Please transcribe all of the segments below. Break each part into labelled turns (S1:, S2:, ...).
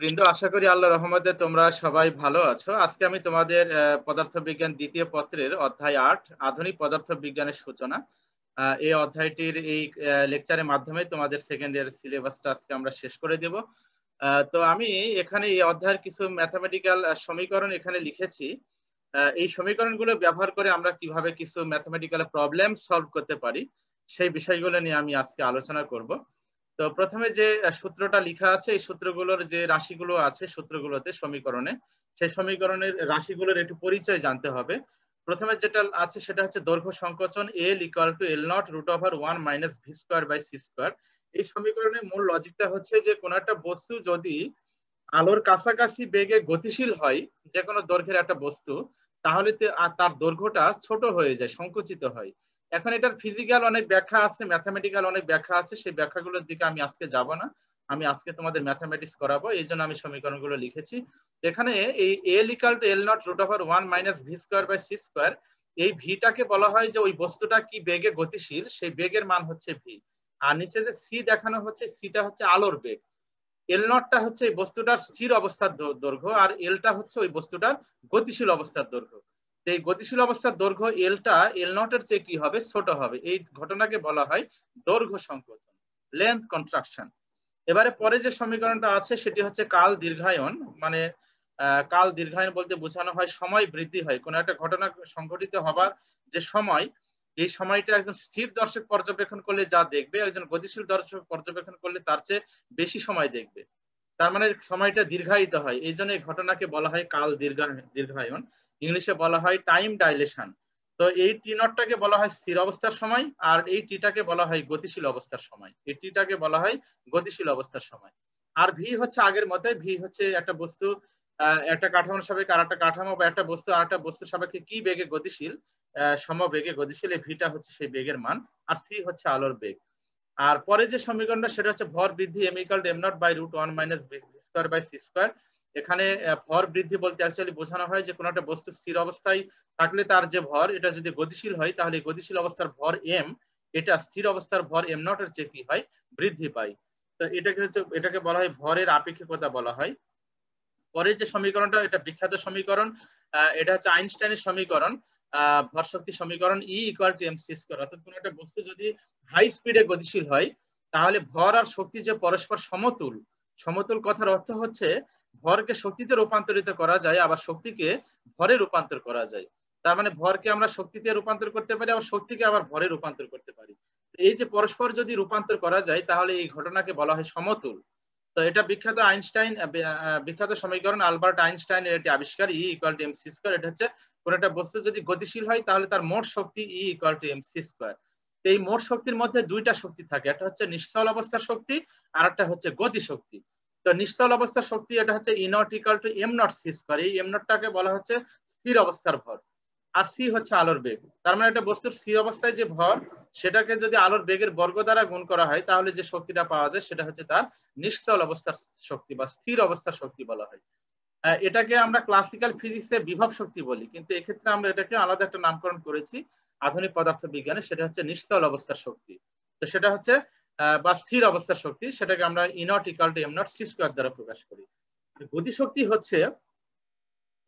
S1: বৃন্দ আশা করি আল্লাহ রহমতে তোমরা সবাই ভালো আছো আজকে আমি তোমাদের পদার্থ বিজ্ঞান দ্বিতীয় পত্রের অধ্যায় আট আধুনিক পদার্থ বিজ্ঞানের সূচনা এই অধ্যায়টির এই লেকচারের মাধ্যমে তোমাদের সেকেন্ড ইয়ার সিলেবাসটা আজকে আমরা শেষ করে দেব তো আমি এখানে এই অধ্যায়ের কিছু ম্যাথামেটিক্যাল সমীকরণ এখানে লিখেছি এই সমীকরণগুলো ব্যবহার করে আমরা কিভাবে কিছু ম্যাথামেটিক্যাল প্রবলেম সলভ করতে পারি সেই বিষয়গুলো নিয়ে আমি আজকে আলোচনা করবো তো প্রথমে যে সূত্রটা লিখা আছে এই সূত্রগুলোর যে রাশিগুলো আছে সূত্রগুলোতে সমীকরণে সেই সমীকরণের রাশিগুলোর একটু পরিচয় জানতে হবে প্রথমে যেটা আছে সেটা হচ্ছে দৈর্ঘ্য সংকোচন L equal to L not root over one minus V square by C square এই সমীকরণের মূল লজিকটা হচ্ছে যে কোন একটা বস্তু যদি আলোর কাছাকাছি বেগে গতিশীল হয় যে কোনো দৈর্ঘ্যের একটা বস্তু তাহলে তার দৈর্ঘ্যটা ছোট হয়ে যায় সংকুচিত হয় এখন এটার ফিজিক্যাল অনেক ব্যাখ্যা আছে ম্যাথামেটিক্যাল অনেক ব্যাখ্যা আছে সেই ব্যাখ্যাগুলোর দিকে আমি আজকে যাব না আমি আজকে তোমাদের ম্যাথামেটিক্স করাবো এই জন্য আমি সমীকরণগুলো লিখেছি এখানে এই L equal to L not root over one minus V square by C square এই ভিটাকে বলা হয় যে ওই বস্তুটা কি বেগে গতিশীল সেই বেগের মান হচ্ছে ভি আর নিচে যে সি দেখানো হচ্ছে সিটা হচ্ছে আলোর বেগ এল নটটা হচ্ছে এই বস্তুটার স্থির অবস্থার দৈর্ঘ্য আর এলটা হচ্ছে ওই বস্তুটার গতিশীল অবস্থার দৈর্ঘ্য এই গতিশীল অবস্থার দৈর্ঘ্য এলটা এল নটের চেয়ে কি হবে ছোট হবে এই ঘটনাকে বলা হয় দৈর্ঘ্য সংকোচন লেন্থ কন্ট্রাকশন এবারে পরে যে সমীকরণটা আছে সেটি হচ্ছে কাল দীর্ঘায়ন মানে কাল দীর্ঘায়ন বলতে বোঝানো হয় সময় বৃদ্ধি হয় কোনো একটা ঘটনা সংঘটিত হবার যে সময় এই সময়টা একজন স্থির দর্শক পর্যবেক্ষণ করলে যা দেখবে একজন গতিশীল দর্শক পর্যবেক্ষণ করলে তার চেয়ে বেশি সময় দেখবে তার মানে সময়টা দীর্ঘায়িত হয় এই জন্য এই ঘটনাকে বলা হয় কাল দীর্ঘায়ন ইংলিশে বলা হয় টাইম ডাইলেশন তো এই টি নটটাকে বলা হয় স্থির অবস্থার সময় আর এই টিটাকে বলা হয় গতিশীল অবস্থার সময় এই টিটাকে বলা হয় গতিশীল অবস্থার সময় আর ভি হচ্ছে আগের মতে ভি হচ্ছে একটা বস্তু একটা কাঠামোর সাপেক্ষে আর একটা কাঠামো বা একটা বস্তু আর একটা বস্তুর সাপেক্ষে কি বেগে গতিশীল সমবেগে গতিশীল এই ভিটা হচ্ছে সেই বেগের মান আর সি হচ্ছে আলোর বেগ আর পরে যে সমীকরণটা সেটা হচ্ছে ভর বৃদ্ধি M equal M not by root one minus B square by C square এখানে ভর বৃদ্ধি বলতে অ্যাকচুয়ালি বোঝানো হয় যে কোনো একটা বস্তু স্থির অবস্থায় থাকলে তার যে ভর এটা যদি গতিশীল হয় তাহলে গতিশীল অবস্থার ভর এম এটা স্থির অবস্থার ভর এম নট এর চেয়ে কি হয় বৃদ্ধি পায় তো এটাকে হচ্ছে এটাকে বলা হয় ভরের আপেক্ষিকতা বলা হয় পরের যে সমীকরণটা এটা বিখ্যাত সমীকরণ এটা হচ্ছে আইনস্টাইনের সমীকরণ ভর শক্তি সমীকরণ E equal to M C square অর্থাৎ কোনো একটা বস্তু যদি হাই স্পিডে গতিশীল হয় তাহলে ভর আর শক্তি যে পরস্পর সমতুল সমতুল কথার অর্থ হচ্ছে ভরকে শক্তিতে রূপান্তরিত করা যায় আবার শক্তিকে ভরে রূপান্তর করা যায় তার মানে ভরকে আমরা শক্তিতে রূপান্তর করতে পারি আবার শক্তিকে আবার ভরে রূপান্তর করতে পারি এই যে পরস্পর যদি রূপান্তর করা যায় তাহলে এই ঘটনাকে বলা হয় সমতুল তো এটা বিখ্যাত আইনস্টাইন বিখ্যাত সমীকরণ আলবার্ট আইনস্টাইন এর একটি আবিষ্কার E equal to M C square এটা হচ্ছে কোন একটা বস্তু যদি গতিশীল হয় তাহলে তার মোট শক্তি E equal to M C square এই মোট শক্তির মধ্যে দুইটা শক্তি থাকে একটা হচ্ছে নিশ্চল অবস্থার শক্তি আর একটা হচ্ছে গতি শক্তি তো নিস্তল অবস্থার শক্তি এটা হচ্ছে E not equal to M not C square এই এম নটটাকে বলা হচ্ছে স্থির অবস্থার ভর আর সি হচ্ছে আলোর বেগ তার মানে একটা বস্তুর সি অবস্থায় যে ভর সেটাকে যদি আলোর বেগের বর্গ দ্বারা গুণ করা হয় তাহলে যে শক্তিটা পাওয়া যায় সেটা হচ্ছে তার নিশ্চল অবস্থার শক্তি বা স্থির অবস্থার শক্তি বলা হয় এটাকে আমরা ক্লাসিক্যাল ফিজিক্সে বিভব শক্তি বলি কিন্তু এক্ষেত্রে আমরা এটাকে আলাদা একটা নামকরণ করেছি আধুনিক পদার্থ বিজ্ঞানে সেটা হচ্ছে নিশ্চল অবস্থার শক্তি তো সেটা হচ্ছে বা স্থির অবস্থার শক্তি সেটাকে আমরা E not equal to M not C square দ্বারা প্রকাশ করি গতি শক্তি হচ্ছে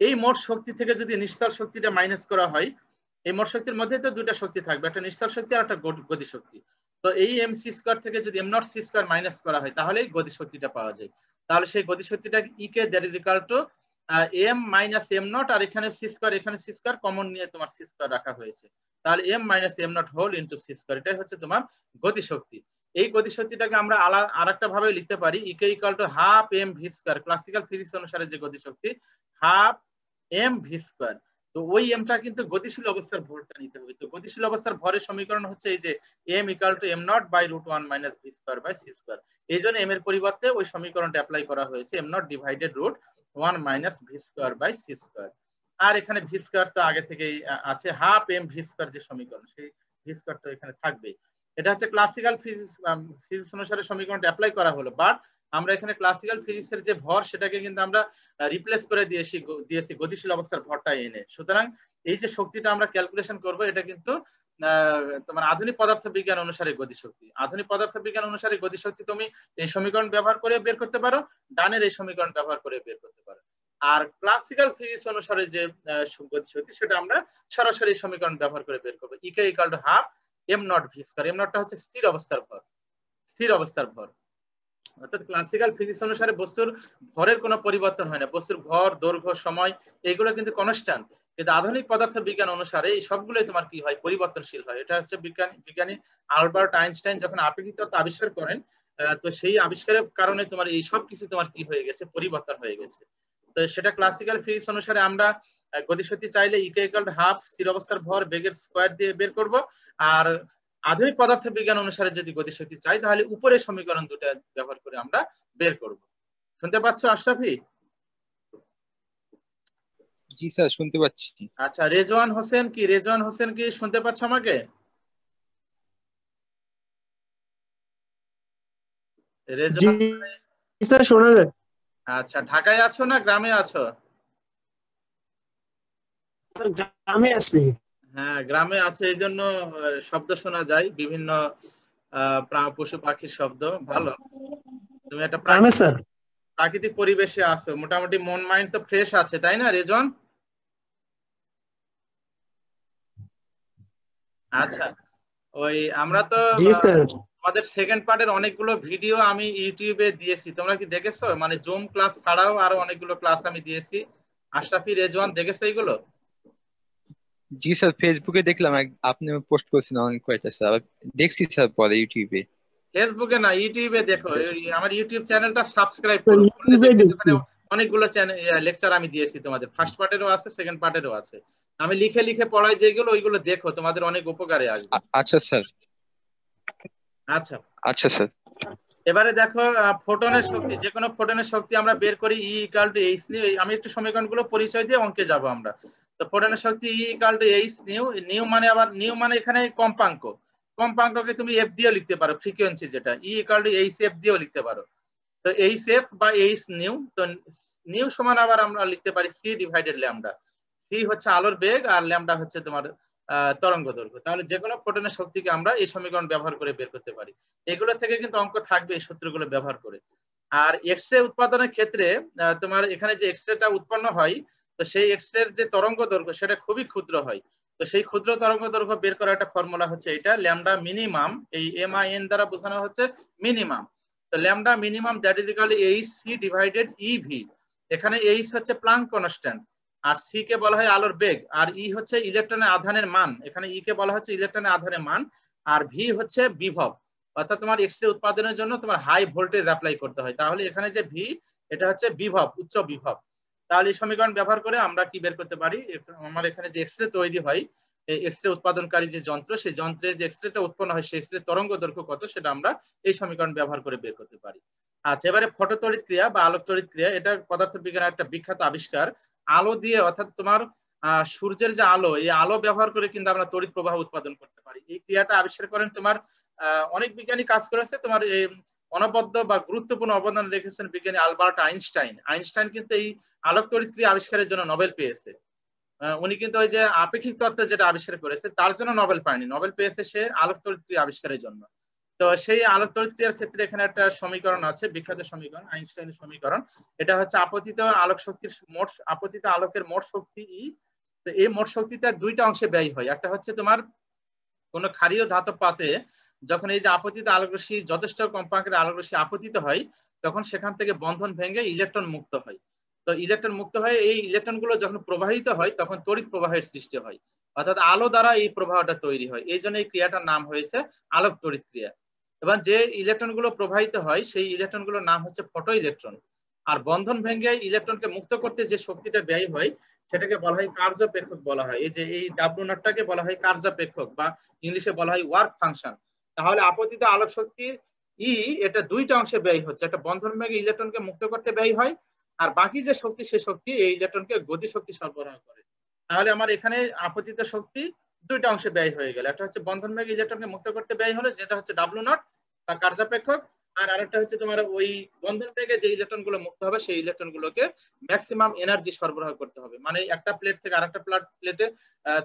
S1: এই মোট শক্তি থেকে যদি নিস্তার শক্তিটা মাইনাস করা হয় এই মোট শক্তির মধ্যে তো দুটা শক্তি থাকবে একটা নিস্তার শক্তি আর একটা গতি শক্তি তো এই এম সি স্কোয়ার থেকে যদি M not C square minus করা হয় তাহলে গতি শক্তিটা পাওয়া যায় তাহলে সেই গতি শক্তিটা ই e কে that is equal to M minus M not আর এখানে সি স্কোয়ার এখানে সি স্কোয়ার কমন নিয়ে তোমার সি স্কোয়ার রাখা হয়েছে তাহলে M minus M not whole into C square এটাই হচ্ছে তোমার গতি শক্তি এই গতিশক্তিটাকে আমরা আর একটা ভাবে লিখতে পারি E K equal to half M V square classical physics অনুসারে যে গতিশক্তি হাফ এম ভি স্কোয়ার তো ওই এমটা কিন্তু গতিশীল অবস্থার ভরটা নিতে হবে তো গতিশীল অবস্থার ভরের সমীকরণ হচ্ছে এই যে M equal to M not by root one minus V square by C square এই জন্য এম এর পরিবর্তে ওই সমীকরণটা অ্যাপ্লাই করা হয়েছে M not divided root one minus V square by C square আর এখানে ভি স্কোয়ার তো আগে থেকেই আছে হাফ এম ভি স্কোয়ার যে সমীকরণ সেই ভি স্কোয়ার তো এখানে থাকবেই এটা হচ্ছে ক্লাসিক্যাল ফিজিক্স ফিজিক্স অনুসারে সমীকরণটা অ্যাপ্লাই করা হলো বাট আমরা এখানে ক্লাসিক্যাল ফিজিক্সের যে ভর সেটাকে কিন্তু আমরা রিপ্লেস করে দিয়েছি দিয়েছি গতিশীল অবস্থার ভরটা এনে সুতরাং এই যে শক্তিটা আমরা ক্যালকুলেশন করব এটা কিন্তু তোমার আধুনিক পদার্থ বিজ্ঞান অনুসারে গতি শক্তি আধুনিক পদার্থ বিজ্ঞান অনুসারে গতি শক্তি তুমি এই সমীকরণ ব্যবহার করে বের করতে পারো ডানের এই সমীকরণ ব্যবহার করে বের করতে পারো আর ক্লাসিক্যাল ফিজিক্স অনুসারে যে গতি শক্তি সেটা আমরা সরাসরি সমীকরণ ব্যবহার করে বের করবো E K equal to half M not V square M নটটা হচ্ছে স্থির অবস্থার ভর স্থির অবস্থার ভর অর্থাৎ ক্লাসিক্যাল ফিজিক্স অনুসারে বস্তুর ভরের কোনো পরিবর্তন হয় না বস্তুর ভর দৈর্ঘ্য সময় এগুলো কিন্তু কনস্ট্যান্ট কিন্তু আধুনিক পদার্থ বিজ্ঞান অনুসারে এই সবগুলোই তোমার কি হয় পরিবর্তনশীল হয় এটা হচ্ছে বিজ্ঞানী বিজ্ঞানী আলবার্ট আইনস্টাইন যখন তত্ত্ব আবিষ্কার করেন তো সেই আবিষ্কারের কারণে তোমার এই সব কিছু তোমার কি হয়ে গেছে পরিবর্তন হয়ে গেছে তো সেটা ক্লাসিক্যাল ফিজিক্স অনুসারে আমরা গতিশক্তি চাইলে ইকুয়াল ইকাল হাফ স্থির অবস্থার ভর বেগের স্কোয়ার দিয়ে বের করব আর আধুনিক পদার্থ বিজ্ঞান অনুসারে যদি গতিশক্তি চাই তাহলে উপরের সমীকরণ দুটো ব্যবহার করে আমরা বের করব শুনতে পাচ্ছো আশরাফি জি স্যার শুনতে পাচ্ছি আচ্ছা রেজওয়ান হোসেন কি রেজওয়ান হোসেন কি শুনতে পাচ্ছ আমাকে রেজওয়ান স্যার শোনা যায় আচ্ছা ঢাকায় আছো না গ্রামে আছো গ্রামে আছে হ্যাঁ গ্রামে আছে এই জন্য শব্দ শোনা যায় বিভিন্ন পশু পাখির শব্দ ভালো তুমি একটা প্রাকৃতিক পরিবেশে আছো মোটামুটি মন মাইন্ড তো ফ্রেশ আছে তাই না রেজন আচ্ছা ওই আমরা তো আমাদের সেকেন্ড পার্টের অনেকগুলো ভিডিও আমি ইউটিউবে দিয়েছি তোমরা কি দেখেছো মানে জুম ক্লাস ছাড়াও আরো অনেকগুলো ক্লাস আমি দিয়েছি আশরাফি রেজওয়ান দেখেছো এইগুলো জি স্যার ফেসবুকে দেখলাম আপনি পোস্ট করছেন অনেক কয়েকটা স্যার দেখছি স্যার পরে ইউটিউবে ফেসবুকে না ইউটিউবে দেখো আচ্ছা। আমার ইউটিউব চ্যানেলটা সাবস্ক্রাইব করো অনেকগুলো লেকচার আমি দিয়েছি তোমাদের ফার্স্ট পার্টেরও আছে সেকেন্ড পার্টেরও আছে আমি লিখে লিখে পড়াই যেগুলো ওইগুলো দেখো তোমাদের অনেক উপকারে আসবে আচ্ছা স্যার আচ্ছা আচ্ছা স্যার এবারে দেখো ফোটনের শক্তি যে কোনো ফোটনের শক্তি আমরা বের করি ই ইকাল টু এইচ আমি একটু সমীকরণগুলো পরিচয় দিয়ে অঙ্কে যাব আমরা তো ফোটনের শক্তি equal to H nu nu মানে আবার নিউ মানে এখানে কম্পাঙ্ক কম্পাঙ্ককে তুমি এফ দিয়েও লিখতে পারো ফ্রিকোয়েন্সি যেটা E equal to H F দিয়েও লিখতে পারো তো এইচ এফ বা এইচ নিউ তো নিউ সমান আবার আমরা লিখতে পারি সি ডিভাইডেড ল্যামডা সি হচ্ছে আলোর বেগ আর ল্যামডা হচ্ছে তোমার তরঙ্গ দৈর্ঘ্য তাহলে যে কোনো ফোটনের শক্তিকে আমরা এই সমীকরণ ব্যবহার করে বের করতে পারি এগুলো থেকে কিন্তু অঙ্ক থাকবে এই সূত্রগুলো ব্যবহার করে আর এক্স রে উৎপাদনের ক্ষেত্রে তোমার এখানে যে এক্স রেটা উৎপন্ন হয় তো সেই এক্স এর যে তরঙ্গ দৈর্ঘ্য সেটা খুবই ক্ষুদ্র হয় তো সেই ক্ষুদ্র তরঙ্গ দৈর্ঘ্য বের করার একটা ফর্মুলা হচ্ছে এটা ল্যামডা মিনিমাম এই এম আই এন দ্বারা বোঝানো হচ্ছে মিনিমাম তো lambda minimum that is equal H C divided E V এখানে এইচ হচ্ছে প্লাঙ্ক কনস্ট্যান্ট আর সি কে বলা হয় আলোর বেগ আর ই e হচ্ছে ইলেকট্রনের আধানের মান এখানে ই e কে বলা হচ্ছে ইলেকট্রনের আধানের মান আর ভি হচ্ছে বিভব অর্থাৎ তোমার এক্স রে উৎপাদনের জন্য তোমার হাই ভোল্টেজ অ্যাপ্লাই করতে হয় তাহলে এখানে যে ভি এটা হচ্ছে বিভব উচ্চ বিভব তাহলে এই সমীকরণ ব্যবহার করে আমরা কি বের করতে পারি আমার এখানে যে এক্সরে তৈরি হয় এই এক্স উৎপাদনকারী যে যন্ত্র সেই যন্ত্রে যে এক্সরেটা উৎপন্ন হয় সেই এক্সরে তরঙ্গ দৈর্ঘ্য কত সেটা আমরা এই সমীকরণ ব্যবহার করে বের করতে পারি আচ্ছা এবারে ফটো তড়িৎ ক্রিয়া বা আলোক তড়িৎ ক্রিয়া এটা পদার্থ বিজ্ঞানের একটা বিখ্যাত আবিষ্কার আলো দিয়ে অর্থাৎ তোমার সূর্যের যে আলো এই আলো ব্যবহার করে কিন্তু আমরা তড়িৎ প্রবাহ উৎপাদন করতে পারি এই ক্রিয়াটা আবিষ্কার করেন তোমার অনেক বিজ্ঞানী কাজ করেছে তোমার এই অনবদ্য বা গুরুত্বপূর্ণ অবদান রেখেছেন বিজ্ঞানী আলবার্ট আইনস্টাইন আইনস্টাইন কিন্তু এই আলোক তরিত্রি আবিষ্কারের জন্য নোবেল পেয়েছে উনি কিন্তু ওই যে আপেক্ষিক তত্ত্ব যেটা আবিষ্কার করেছে তার জন্য নোবেল পায়নি নোবেল পেয়েছে সে আলোক তড়িৎক্রিয়া আবিষ্কারের জন্য তো সেই আলোক তড়িৎক্রিয়ার ক্ষেত্রে এখানে একটা সমীকরণ আছে বিখ্যাত সমীকরণ আইনস্টাইনের সমীকরণ এটা হচ্ছে আপতিত আলোক শক্তির মোট আপতিত আলোকের মোট শক্তি ই তো এই মোট শক্তিটা দুইটা অংশে ব্যয় হয় একটা হচ্ছে তোমার কোনো ক্ষারীয় ধাতব পাতে যখন এই যে আপতিত আলোকরশ্মি যথেষ্ট কম্পাঙ্কের আলোকরশ্মি আপতিত হয় তখন সেখান থেকে বন্ধন ভেঙে ইলেকট্রন মুক্ত হয় তো ইলেকট্রন মুক্ত হয়ে এই ইলেকট্রন গুলো যখন প্রবাহিত হয় তখন তড়িৎ প্রবাহের সৃষ্টি হয় অর্থাৎ আলো দ্বারা এই প্রবাহটা তৈরি হয় এই জন্য এই ক্রিয়াটার নাম হয়েছে আলোক তড়িৎ ক্রিয়া এবং যে ইলেকট্রন গুলো প্রবাহিত হয় সেই ইলেকট্রন গুলোর নাম হচ্ছে ফটো ইলেকট্রন আর বন্ধন ভেঙে ইলেকট্রনকে মুক্ত করতে যে শক্তিটা ব্যয় হয় সেটাকে বলা হয় কার্যপেক্ষক বলা হয় এই যে এই ডাব্লু নটটাকে বলা হয় কার্যপেক্ষক বা ইংলিশে বলা হয় ওয়ার্ক ফাংশন তাহলে আপতিত আলোক শক্তির ই e এটা দুইটা অংশে ব্যয় হচ্ছে একটা বন্ধন ব্যাগে ইলেকট্রনকে মুক্ত করতে ব্যয় হয় আর বাকি যে শক্তি সে শক্তি এই ইলেকট্রনকে গতি শক্তি সরবরাহ করে তাহলে আমার এখানে আপতিত শক্তি দুইটা অংশে ব্যয় হয়ে গেল একটা হচ্ছে বন্ধন ব্যাগে ইলেকট্রনকে মুক্ত করতে ব্যয় হলো যেটা হচ্ছে ডাব্লু নট বা কার্যাপেক্ষক আর আরেকটা হচ্ছে তোমার ওই বন্ধন ব্যাগে যে ইলেকট্রন গুলো মুক্ত হবে সেই ইলেকট্রন গুলোকে ম্যাক্সিমাম এনার্জি সরবরাহ করতে হবে মানে একটা প্লেট থেকে আরেকটা প্লেটে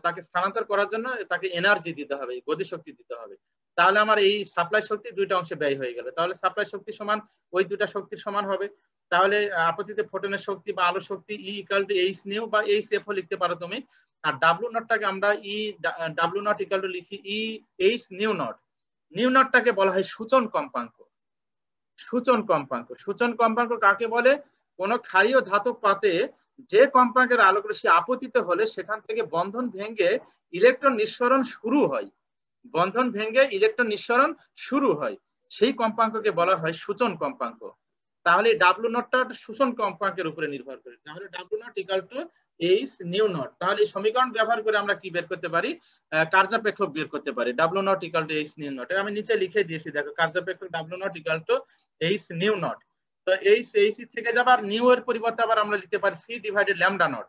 S1: তাকে স্থানান্তর করার জন্য তাকে এনার্জি দিতে হবে গতি শক্তি দিতে হবে তাহলে আমার এই সাপ্লাই শক্তি দুইটা অংশে ব্যয় হয়ে গেল তাহলে সাপ্লাই শক্তি সমান ওই দুটা শক্তির সমান হবে তাহলে আপত্তিতে ফোটনের শক্তি বা আলো শক্তি E equal to H nu বা এইচ এফ ও লিখতে পারো তুমি আর ডাব্লু নটটাকে আমরা E W not equal to লিখি E H nu not nu নটটাকে বলা হয় সূচন কম্পাঙ্ক সূচন কম্পাঙ্ক সূচন কম্পাঙ্ক কাকে বলে কোনো ক্ষারীয় ধাতব পাতে যে কম্পাঙ্কের আলোক রশ্মি আপতিত হলে সেখান থেকে বন্ধন ভেঙে ইলেকট্রন নিঃসরণ শুরু হয় বন্ধন ভেঙে ইলেকট্রন নিঃসরণ শুরু হয় সেই কম্পাঙ্ককে বলা হয় সূচন কম্পাঙ্ক তাহলে ডাব্লু নটটা সূচন কম্পাঙ্কের উপরে নির্ভর করে তাহলে W not equal to H nu not তাহলে এই সমীকরণ ব্যবহার করে আমরা কি বের করতে পারি কার্যাপেক্ষক বের করতে পারি W not equal to H nu not আমি নিচে লিখে দিয়েছি দেখো কার্যাপেক্ষক W not equal to H nu not তো এইচ এইচ থেকে যাবার নিউ এর পরিবর্তে আবার আমরা লিখতে পারি সি ডিভাইডেড ল্যামডা নট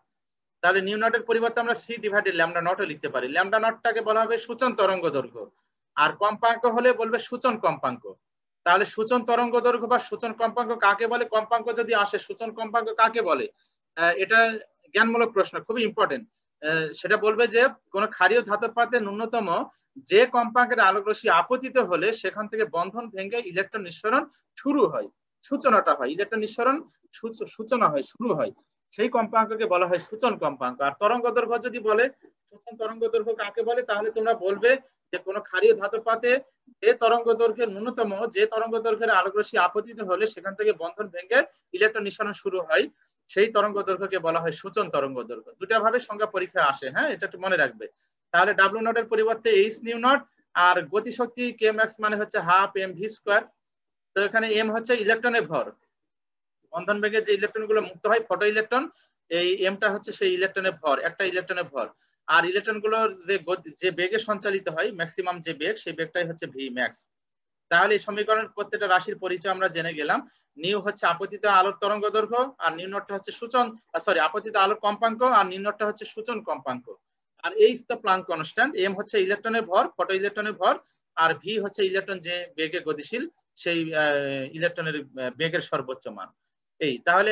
S1: তাহলে নিউ নটের পরিবর্তে আমরা সি ডিভাইডেড ল্যামডা নটও লিখতে পারি ল্যামডা নটটাকে বলা হবে সূচন তরঙ্গ দৈর্ঘ্য আর কম্পাঙ্ক হলে বলবে সূচন কম্পাঙ্ক তাহলে সূচন তরঙ্গ দৈর্ঘ্য বা সূচন কম্পাঙ্ক কাকে বলে কম্পাঙ্ক যদি আসে সূচন কম্পাঙ্ক কাকে বলে এটা জ্ঞানমূলক প্রশ্ন খুবই ইম্পর্টেন্ট সেটা বলবে যে কোন ক্ষারীয় ধাতব ন্যূনতম যে কম্পাঙ্কের রশ্মি আপতিত হলে সেখান থেকে বন্ধন ভেঙে ইলেকট্রন নিঃসরণ শুরু হয় সূচনাটা হয় ইলেকট্রন নিঃসরণ সূচনা হয় শুরু হয় সেই কম্পাঙ্ককে বলা হয় সূচন কম্পাঙ্ক আর তরঙ্গ দৈর্ঘ্য যদি বলে সূচন তরঙ্গ দৈর্ঘ্য কাকে বলে তাহলে তোমরা বলবে যে কোন ক্ষারীয় ধাতুপাতে যে তরঙ্গ দৈর্ঘ্যের ন্যূনতম যে তরঙ্গ দৈর্ঘ্যের আলোকরশ্মি আপতিত হলে সেখান থেকে বন্ধন ভেঙে ইলেকট্রন নিঃসরণ শুরু হয় সেই তরঙ্গ দৈর্ঘ্যকে বলা হয় সূচন তরঙ্গ দৈর্ঘ্য দুটা ভাবে সংজ্ঞা পরীক্ষা আসে হ্যাঁ এটা একটু মনে রাখবে তাহলে ডাব্লিউ নট এর পরিবর্তে এইচ নিউ নট আর গতিশক্তি কে ম্যাক্স মানে হচ্ছে হাফ এম ভি স্কোয়ার তো এখানে এম হচ্ছে ইলেকট্রনের ভর বন্ধন বেগে যে ইলেকট্রন গুলো মুক্ত হয় ফটো ইলেকট্রন এই এমটা হচ্ছে সেই ইলেকট্রনের ভর একটা ইলেকট্রনের ভর আর ইলেকট্রন যে যে বেগে সঞ্চালিত হয় ম্যাক্সিমাম যে বেগ সেই বেগটাই হচ্ছে ভি ম্যাক্স তাহলে এই সমীকরণের প্রত্যেকটা রাশির পরিচয় আমরা জেনে গেলাম নিউ হচ্ছে আপতিত আলোর তরঙ্গ দৈর্ঘ্য আর নিম্নটা হচ্ছে সূচন সরি আপতিত আলোর কম্পাঙ্ক আর নিম্নটা হচ্ছে সূচন কম্পাঙ্ক আর এই তো প্লাঙ্ক কনস্ট্যান্ট এম হচ্ছে ইলেকট্রনের ভর ফটো ইলেকট্রনের ভর আর ভি হচ্ছে ইলেকট্রন যে বেগে গতিশীল সেই ইলেকট্রনের বেগের সর্বোচ্চ মান এই তাহলে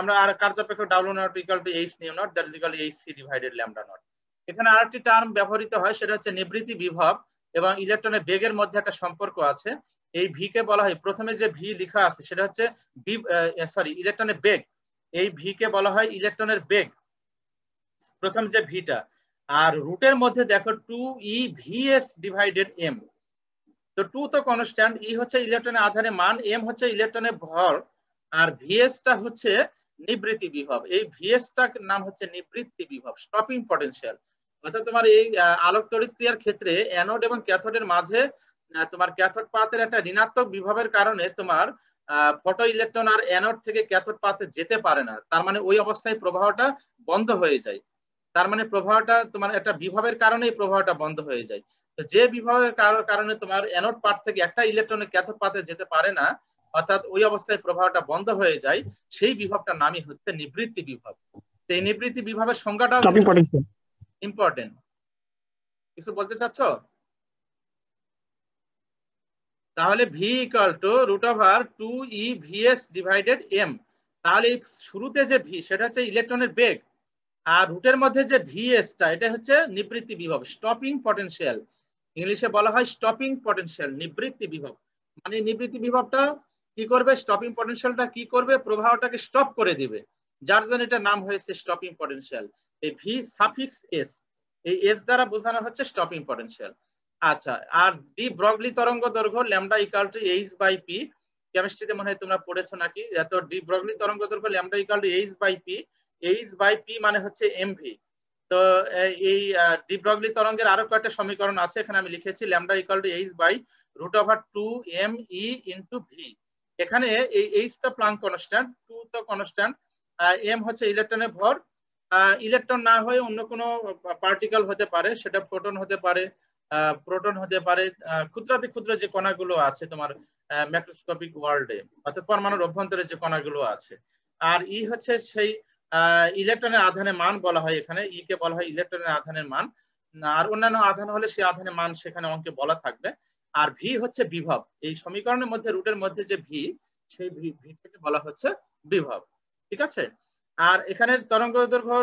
S1: আমরা আর কার্যাপেক্ষ double not equal to H nu not that equal H C divided lambda not এখানে আরেকটি টার্ম ব্যবহৃত হয় সেটা হচ্ছে নিবৃতি বিভব এবং ইলেকট্রনের বেগের মধ্যে একটা সম্পর্ক আছে এই ভি কে বলা হয় প্রথমে যে ভি লেখা আছে সেটা হচ্ছে সরি ইলেকট্রনের বেগ এই ভি কে বলা হয় ইলেকট্রনের বেগ প্রথম যে ভিটা আর রুটের মধ্যে দেখো two E V S divided M তো টু তো কনস্ট্যান্ট ই e হচ্ছে ইলেকট্রনের আধারে মান এম হচ্ছে ইলেকট্রনের ভর আর ভিএসটা হচ্ছে নিবৃত্তি বিভব এই ভিএসটার নাম হচ্ছে নিবৃত্তি বিভব স্টপিং পটেনশিয়াল অর্থাৎ তোমার এই আলোক তড়িৎ ক্রিয়ার ক্ষেত্রে অ্যানোড এবং ক্যাথোডের মাঝে তোমার ক্যাথোড পাতের একটা ঋণাত্মক বিভবের কারণে তোমার ফটো ইলেকট্রন আর অ্যানোড থেকে ক্যাথোড পাতে যেতে পারে না তার মানে ওই অবস্থায় প্রবাহটা বন্ধ হয়ে যায় তার মানে প্রবাহটা তোমার একটা বিভবের কারণে প্রবাহটা বন্ধ হয়ে যায় তো যে বিভবের কারণে তোমার অ্যানোড পার্ট থেকে একটা ইলেকট্রন ক্যাথোড পাতে যেতে পারে না অর্থাৎ ওই অবস্থায় প্রভাবটা বন্ধ হয়ে যায় সেই বিভবটার নামই হচ্ছে নিবৃত্তি বিভাব এই নিবৃত্তি বিভাবের সংজ্ঞাটা ইম্পর্টেন্ট কিছু বলতে চাচ্ছ তাহলে V equal to root over two E S divided M তাহলে শুরুতে যে ভি সেটা হচ্ছে ইলেকট্রনের বেগ আর রুটের মধ্যে যে টা এটা হচ্ছে নিবৃত্তি বিভব স্টপিং পটেনশিয়াল ইংলিশে বলা হয় স্টপিং পটেনশিয়াল নিবৃত্তি বিভব মানে নিবৃত্তি বিভবটা কি করবে স্টপিং পটেনশিয়ালটা কি করবে প্রবাহটাকে স্টপ করে দিবে যার জন্য এটা নাম হয়েছে স্টপিং পটেনশিয়াল এই ভি সাফিক্স এস এই এস দ্বারা বোঝানো হচ্ছে স্টপিং পটেনশিয়াল আচ্ছা আর ডি ব্রগলি তরঙ্গ দৈর্ঘ্য lambda equal to H by P কেমিস্ট্রিতে মনে হয় তোমরা পড়েছো নাকি এত ডি ব্রগলি তরঙ্গ দৈর্ঘ্য lambda equal to H by P H by P মানে হচ্ছে এম ভি তো এই ডি ব্রগলি তরঙ্গের আরো কয়েকটা সমীকরণ আছে এখানে আমি লিখেছি lambda equal to H by root over two M E into V এখানে এই এইচ তা প্লাং কনস্ট্যান্ট টু তো কনস্ট্যান্ট এম হচ্ছে ইলেকট্রনের ভর ইলেকট্রন না হয়ে অন্য কোনো পার্টিকেল হতে পারে সেটা প্রোটন হতে পারে প্রোটন হতে পারে ক্ষুদ্রাতি ক্ষুদ্র যে কণাগুলো আছে তোমার ম্যাক্রোস্কোপিক ওয়ার্ল্ডে অর্থাৎ পরমাণুর অভ্যন্তরে যে কণাগুলো আছে আর ই e হচ্ছে সেই ইলেকট্রনের আধানের মান বলা হয় এখানে ই e কে বলা হয় ইলেকট্রনের আধানের মান আর অন্যান্য আধান হলে সেই আধানের মান সেখানে অঙ্কে বলা থাকবে আর ভি হচ্ছে বিভব এই সমীকরণের মধ্যে রুটের মধ্যে যে ভি সেই ভিটাকে বলা হচ্ছে বিভব ঠিক আছে আর এখানে তরঙ্গ দৈর্ঘ্য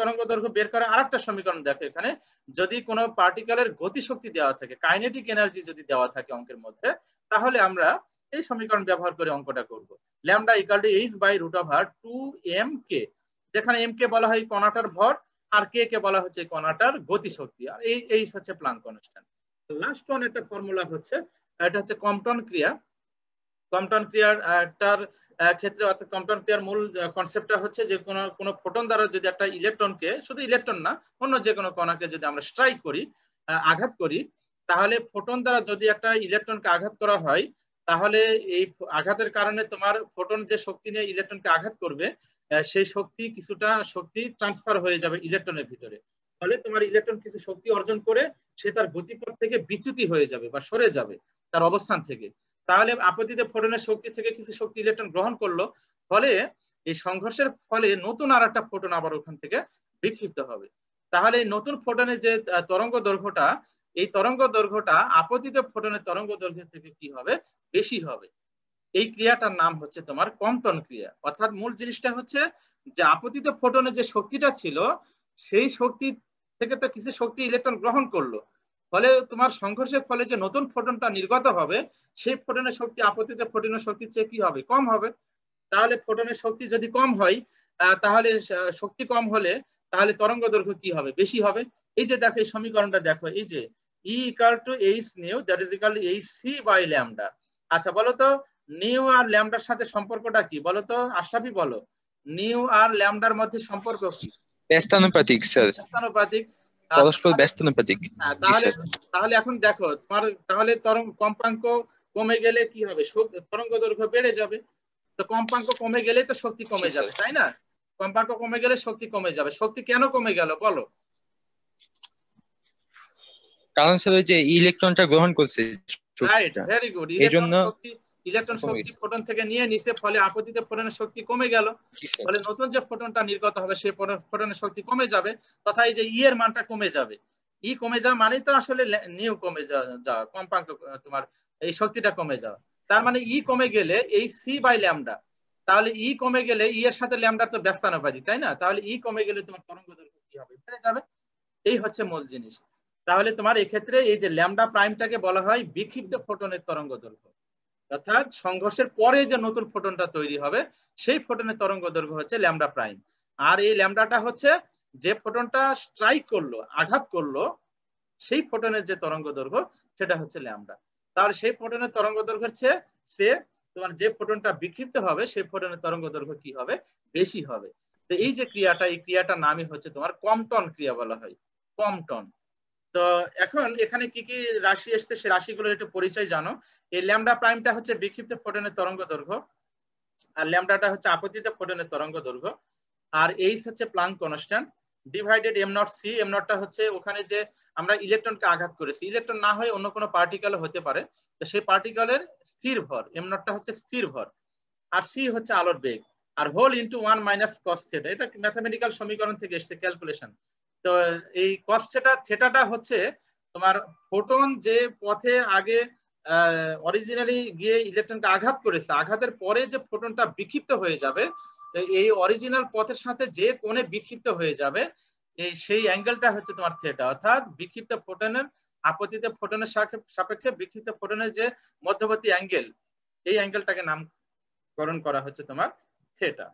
S1: তরঙ্গ দৈর্ঘ্য বের করার আরেকটা সমীকরণ দেখো এখানে যদি কোনো পার্টিকেলের গতিশক্তি দেওয়া থাকে কাইনেটিক এনার্জি যদি দেওয়া থাকে অঙ্কের মধ্যে তাহলে আমরা এই সমীকরণ ব্যবহার করে অঙ্কটা করব lambda equal to H by root over two M K যেখানে এম কে বলা হয় কণাটার ভর আর কে কে বলা হচ্ছে কণাটার গতিশক্তি আর এই এই হচ্ছে প্লাঙ্ক কনস্ট্যান্ট লাস্ট ওয়ান একটা ফর্মুলা হচ্ছে এটা হচ্ছে কম্পটন ক্রিয়া কম্পটন একটার ক্ষেত্রে অর্থাৎ কম্পটন ক্রিয়ার মূল কনসেপ্টটা হচ্ছে যে কোনো কোনো ফোটন দ্বারা যদি একটা ইলেকট্রনকে শুধু ইলেকট্রন না অন্য যে কোনো কণাকে যদি আমরা স্ট্রাইক করি আঘাত করি তাহলে ফোটন দ্বারা যদি একটা ইলেকট্রনকে আঘাত করা হয় তাহলে এই আঘাতের কারণে তোমার ফোটন যে শক্তি নিয়ে ইলেকট্রনকে আঘাত করবে সেই শক্তি কিছুটা শক্তি ট্রান্সফার হয়ে যাবে ইলেকট্রনের ভিতরে ফলে তোমার ইলেকট্রন কিছু শক্তি অর্জন করে সে তার গতিপথ থেকে বিচ্যুতি হয়ে যাবে বা সরে যাবে তার অবস্থান থেকে তাহলে আপতিতে ফোটনের শক্তি থেকে কিছু শক্তি ইলেকট্রন গ্রহণ করলো ফলে এই সংঘর্ষের ফলে নতুন আর একটা ফোটন আবার ওখান থেকে বিক্ষিপ্ত হবে তাহলে এই নতুন ফোটনের যে তরঙ্গ দৈর্ঘ্যটা এই তরঙ্গ দৈর্ঘ্যটা আপতিত ফোটনের তরঙ্গ দৈর্ঘ্য থেকে কি হবে বেশি হবে এই ক্রিয়াটার নাম হচ্ছে তোমার কম্পন ক্রিয়া অর্থাৎ মূল জিনিসটা হচ্ছে যে আপতিত ফোটনের যে শক্তিটা ছিল সেই শক্তি থেকে তো কিছু শক্তি ইলেকট্রন গ্রহণ করলো ফলে তোমার সংঘর্ষের ফলে যে নতুন ফোটনটা নির্গত হবে সেই ফোটনের শক্তি আপত্তিতে ফোটনের শক্তির চেয়ে কি হবে কম হবে তাহলে ফোটনের শক্তি যদি কম হয় তাহলে শক্তি কম হলে তাহলে তরঙ্গ দৈর্ঘ্য কি হবে বেশি হবে এই যে দেখো এই সমীকরণটা দেখো এই যে E equal to H nu that is equal H C by lambda আচ্ছা বলো তো নিউ আর ল্যামডার সাথে সম্পর্কটা কি বলো তো আশরাফি বলো নিউ আর ল্যামডার মধ্যে সম্পর্ক কি ব্যস্তানুপাতিক স্যার ব্যস্তানুপাতিক পরস্পর ব্যস্তানুপাতিক হ্যাঁ, তাহলে তাহলে এখন দেখো তোমার তাহলে তরঙ্গ কম্পাঙ্ক কমে গেলে কি হবে তরঙ্গ দৈর্ঘ্য বেড়ে যাবে তো কম্পাঙ্ক কমে গেলে তো শক্তি কমে যাবে তাই না কম্পাঙ্ক কমে গেলে শক্তি কমে যাবে শক্তি কেন কমে গেল বলো কারণ স্যার ওই যে ইলেকট্রনটা গ্রহণ করছে রাইট ভেরি গুড এই জন্য শক্তি ইলেকট্রন শক্তি ফোটন থেকে নিয়ে নিচে ফলে আপতিত ফোটনের শক্তি কমে গেল ফলে নতুন যে ফোটনটা নির্গত হবে সেই ফোটনের শক্তি কমে যাবে তথা এই যে ই e এর মানটা কমে যাবে ই e কমে যাওয়া মানে তো আসলে নিউ কমে যাওয়া কম্পাঙ্ক তোমার এই শক্তিটা কমে যাওয়া তার মানে ই e কমে গেলে এই সি বাই ল্যামডা তাহলে ই কমে গেলে ই এর সাথে ল্যামডার তো ব্যস্তানুপাতি তাই না তাহলে ই কমে গেলে তোমার তরঙ্গ দৈর্ঘ্য কি হবে বেড়ে যাবে এই হচ্ছে মূল জিনিস তাহলে তোমার এক্ষেত্রে এই যে ল্যামডা প্রাইমটাকে বলা হয় বিক্ষিপ্ত ফোটনের তরঙ্গ দৈর্ঘ্য অর্থাৎ সংঘর্ষের পরে যে নতুন ফোটনটা তৈরি হবে সেই ফোটনের তরঙ্গ দৈর্ঘ্য হচ্ছে ল্যামডা প্রাইম আর এই ল্যামডাটা হচ্ছে যে ফোটনটা স্ট্রাইক করলো আঘাত করলো সেই ফোটনের যে তরঙ্গ দৈর্ঘ্য সেটা হচ্ছে ল্যামডা তার সেই ফোটনের তরঙ্গ দৈর্ঘ্য হচ্ছে সে তোমার যে ফোটনটা বিক্ষিপ্ত হবে সেই ফোটনের তরঙ্গ দৈর্ঘ্য কি হবে বেশি হবে তো এই যে ক্রিয়াটা এই ক্রিয়াটার নামই হচ্ছে তোমার কমটন ক্রিয়া বলা হয় কমটন তো এখন এখানে কি কি রাশি এসছে সে রাশিগুলোর একটু পরিচয় জানো এই ল্যামডা প্রাইমটা হচ্ছে বিক্ষিপ্ত ফোটনের তরঙ্গ দৈর্ঘ্য আর ল্যামডাটা হচ্ছে আপতিত ফোটনের তরঙ্গ দৈর্ঘ্য আর এই হচ্ছে Planck constant divided M not C M নটটা হচ্ছে ওখানে যে আমরা ইলেকট্রনকে আঘাত করেছি ইলেকট্রন না হয়ে অন্য কোনো পার্টিকেল হতে পারে তো সেই পার্টিকেলের স্থির ভর এম নটটা হচ্ছে স্থির ভর আর সি হচ্ছে আলোর বেগ আর whole into one minus cos theta এটা ম্যাথামেটিক্যাল সমীকরণ থেকে এসছে ক্যালকুলেশন তো এই কস থেটা থেটাটা হচ্ছে তোমার ফোটন যে পথে আগে অরিজিনালি গিয়ে ইলেকট্রনকে আঘাত করেছে আঘাতের পরে যে ফোটনটা বিক্ষিপ্ত হয়ে যাবে তো এই অরিজিনাল পথের সাথে যে কোণে বিক্ষিপ্ত হয়ে যাবে এই সেই অ্যাঙ্গেলটা হচ্ছে তোমার থেটা অর্থাৎ বিক্ষিপ্ত ফোটনের আপতিত ফোটনের সাপেক্ষে বিক্ষিপ্ত ফোটনের যে মধ্যবর্তী অ্যাঙ্গেল এই অ্যাঙ্গেলটাকে নামকরণ করা হচ্ছে তোমার থেটা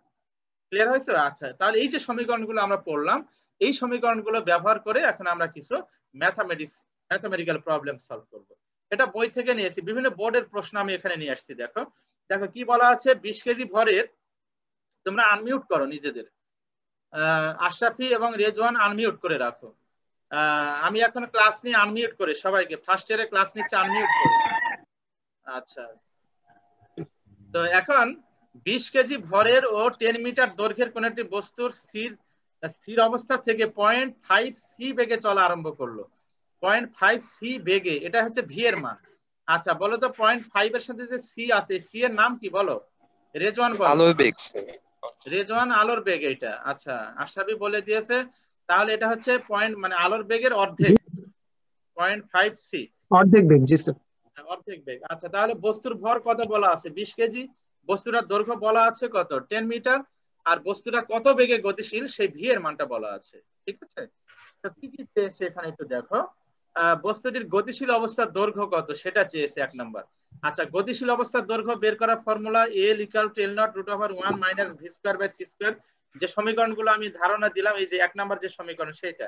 S1: ক্লিয়ার হয়েছে আচ্ছা তাহলে এই যে সমীকরণগুলো আমরা পড়লাম এই সমীকরণগুলো ব্যবহার করে এখন আমরা কিছু ম্যাথামেটিক্স ম্যাথামেটিক্যাল প্রবলেম সলভ করব এটা বই থেকে নিয়েছি বিভিন্ন বোর্ডের প্রশ্ন আমি এখানে নিয়ে আসছি দেখো দেখো কি বলা আছে বিশ কেজি ভরের তোমরা আনমিউট করো নিজেদের আশরাফি এবং রেজওয়ান আনমিউট করে রাখো আমি এখন ক্লাস নিয়ে আনমিউট করে সবাইকে ফার্স্ট ইয়ারে ক্লাস নিচ্ছে আনমিউট করে আচ্ছা তো এখন বিশ কেজি ভরের ও টেন মিটার দৈর্ঘ্যের কোন একটি বস্তুর স্থির স্থির অবস্থা থেকে পয়েন্ট ফাইভ সি বেগে চলা আরম্ভ করলো পয়েন্ট ফাইভ সি বেগে এটা হচ্ছে ভি এর মান আচ্ছা বলো তো পয়েন্ট ফাইভ এর সাথে যে সি আছে সি এর নাম কি বলো রেজওয়ান বলো আলোর বেগ রেজওয়ান আলোর বেগ এটা আচ্ছা আশাবি বলে দিয়েছে তাহলে এটা হচ্ছে পয়েন্ট মানে আলোর বেগের অর্ধেক পয়েন্ট ফাইভ সি অর্ধেক বেগ জি স্যার অর্ধেক বেগ আচ্ছা তাহলে বস্তুর ভর কত বলা আছে বিশ কেজি বস্তুটার দৈর্ঘ্য বলা আছে কত টেন মিটার আর বস্তুটা কত বেগে গতিশীল সেই ভি এর মানটা বলা আছে ঠিক আছে তো কি কি চেয়েছে এখানে একটু দেখো বস্তুটির গতিশীল অবস্থার দৈর্ঘ্য কত সেটা চেয়েছে এক নম্বর আচ্ছা গতিশীল অবস্থার দৈর্ঘ্য বের করার formula L equal tell naught root over one minus V square by C square যে সমীকরণ গুলো আমি ধারণা দিলাম এই যে এক নম্বর যে সমীকরণ সেটা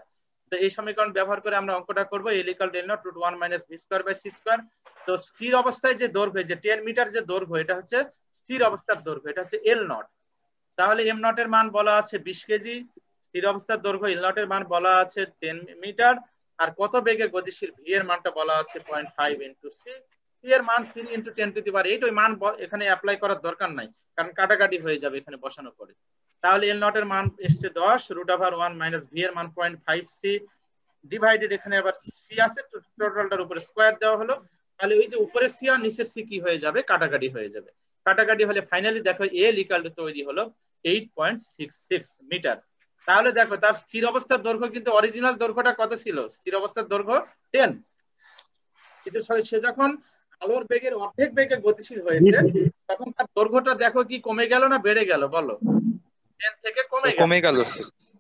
S1: তো এই সমীকরণ ব্যবহার করে আমরা অঙ্কটা করবো L equal tell naught root one minus V square by C square তো স্থির অবস্থায় যে দৈর্ঘ্য যে টেন মিটার যে দৈর্ঘ্য এটা হচ্ছে স্থির অবস্থার দৈর্ঘ্য এটা হচ্ছে এল নট তাহলে এম নট এর মান বলা আছে বিশ কেজি স্থির অবস্থার দৈর্ঘ্য এল নট এর মান বলা আছে টেন মিটার আর কত বেগে গতিশীল ভি এর মানটা বলা আছে point five into C V এর মান three into ten to the power eight ওই মান এখানে অ্যাপ্লাই করার দরকার নাই কারণ কাটাকাটি হয়ে যাবে এখানে বসানো পরে তাহলে এল নটের মান এসছে দশ root over one minus V এর মান পয়েন্ট ফাইভ সি ডিভাইডেড এখানে আবার সি আছে টোটালটার উপরে স্কোয়ার দেওয়া হলো তাহলে ওই যে উপরে সি আর নিচের সি কি হয়ে যাবে কাটাকাটি হয়ে যাবে কাটাকাটি হলে ফাইনালি দেখো এল ইকাল তৈরি হলো eight point six six metre তাহলে দেখো তার স্থির অবস্থার দৈর্ঘ্য কিন্তু অরিজিনাল দৈর্ঘ্যটা কত ছিল স্থির অবস্থার দৈর্ঘ্য টেন কিন্তু সে যখন আলোর বেগের অর্ধেক বেগে গতিশীল হয়েছে তখন তার দৈর্ঘ্যটা দেখো কি কমে গেল না বেড়ে গেল বলো টেন থেকে কমে আচ্ছা, কমে গেল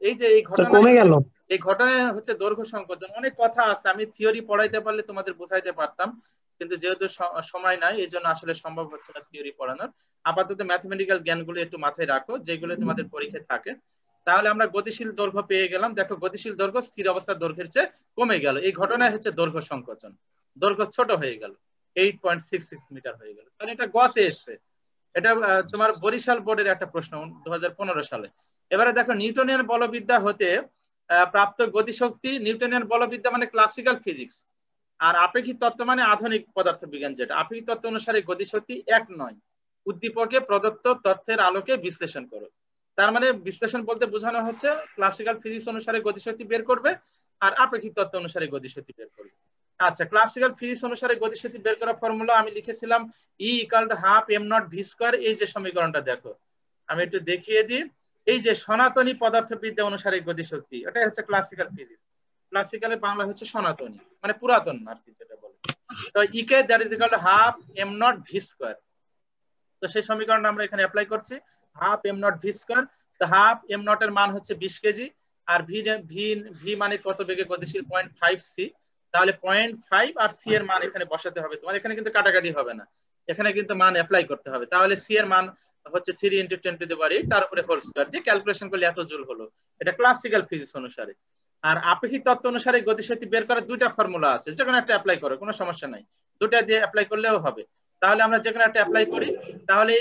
S1: এই যে এই ঘটনা কমে গেল এই ঘটনা হচ্ছে দৈর্ঘ্য সংকোচন অনেক কথা আছে আমি থিওরি পড়াইতে পারলে তোমাদের বোঝাইতে পারতাম কিন্তু যেহেতু সময় নাই এই জন্য আসলে সম্ভব হচ্ছে না থিওরি পড়ানোর আপাতত ম্যাথমেটিক্যাল জ্ঞানগুলো একটু মাথায় রাখো যেগুলো তোমাদের পরীক্ষায় থাকে তাহলে আমরা গতিশীল দৈর্ঘ্য পেয়ে গেলাম দেখো গতিশীল দৈর্ঘ্য স্থির অবস্থার দৈর্ঘ্যের চেয়ে কমে গেল এই ঘটনা হচ্ছে দৈর্ঘ্য সংকোচন দৈর্ঘ্য ছোট হয়ে গেল eight point six six metre হয়ে গেল তাহলে এটা গতে এসছে এটা তোমার বরিশাল বোর্ডের একটা প্রশ্ন দু সালে এবারে দেখো নিউটনিয়ান বলবিদ্যা হতে প্রাপ্ত গতিশক্তি নিউটনিয়ান বলবিদ্যা মানে ক্লাসিক্যাল ফিজিক্স আর আপেক্ষিক তত্ত্ব মানে আধুনিক পদার্থ বিজ্ঞান যেটা আপেক্ষিক তত্ত্ব অনুসারে গতিশক্তি এক নয় উদ্দীপকে প্রদত্ত তথ্যের আলোকে বিশ্লেষণ করো তার মানে বিশ্লেষণ বলতে বোঝানো হচ্ছে ক্লাসিক্যাল ফিজিক্স অনুসারে গতিশক্তি বের করবে আর আপেক্ষিক তত্ত্ব অনুসারে গতিশক্তি বের করবে আচ্ছা ক্লাসিক্যাল ফিজিক্স অনুসারে গতিশক্তি বের করা ফর্মুলা আমি লিখেছিলাম E equal to half M not V square এই যে সমীকরণটা দেখো আমি একটু দেখিয়ে দিই এই যে সনাতনী পদার্থবিদ্যা অনুসারে গতিশক্তি এটাই হচ্ছে ক্লাসিক্যাল ফিজিক্স ক্লাসিক্যালের বাংলা হচ্ছে সনাতনী মানে পুরাতন আর কি যেটা বলে তো ইকে that is equal to half M not V square তো সেই সমীকরণটা আমরা এখানে অ্যাপ্লাই করছি half M not V square তো হাফ এম নট এর মান হচ্ছে বিশ কেজি আর ভি ভি ভি মানে কত বেগে গতিশীল পয়েন্ট ফাইভ সি তাহলে পয়েন্ট ফাইভ আর সি এর মান এখানে বসাতে হবে তোমার এখানে কিন্তু কাটাকাটি হবে না এখানে কিন্তু মান অ্যাপ্লাই করতে হবে তাহলে সি এর মান হচ্ছে three into ten to the power 8 তার উপরে হোল স্কয়ার দিয়ে ক্যালকুলেশন করলে এত জুল হলো এটা ক্লাসিক্যাল ফিজিক্স অনুসারে আর আপেক্ষিক তত্ত্ব অনুসারে গতিশক্তি বের করার দুইটা ফর্মুলা আছে যে কোনো একটা অ্যাপ্লাই করে কোনো সমস্যা নাই দুটা দিয়ে অ্যাপ্লাই করলেও হবে তাহলে আমরা যে কোনো একটা অ্যাপ্লাই করি তাহলে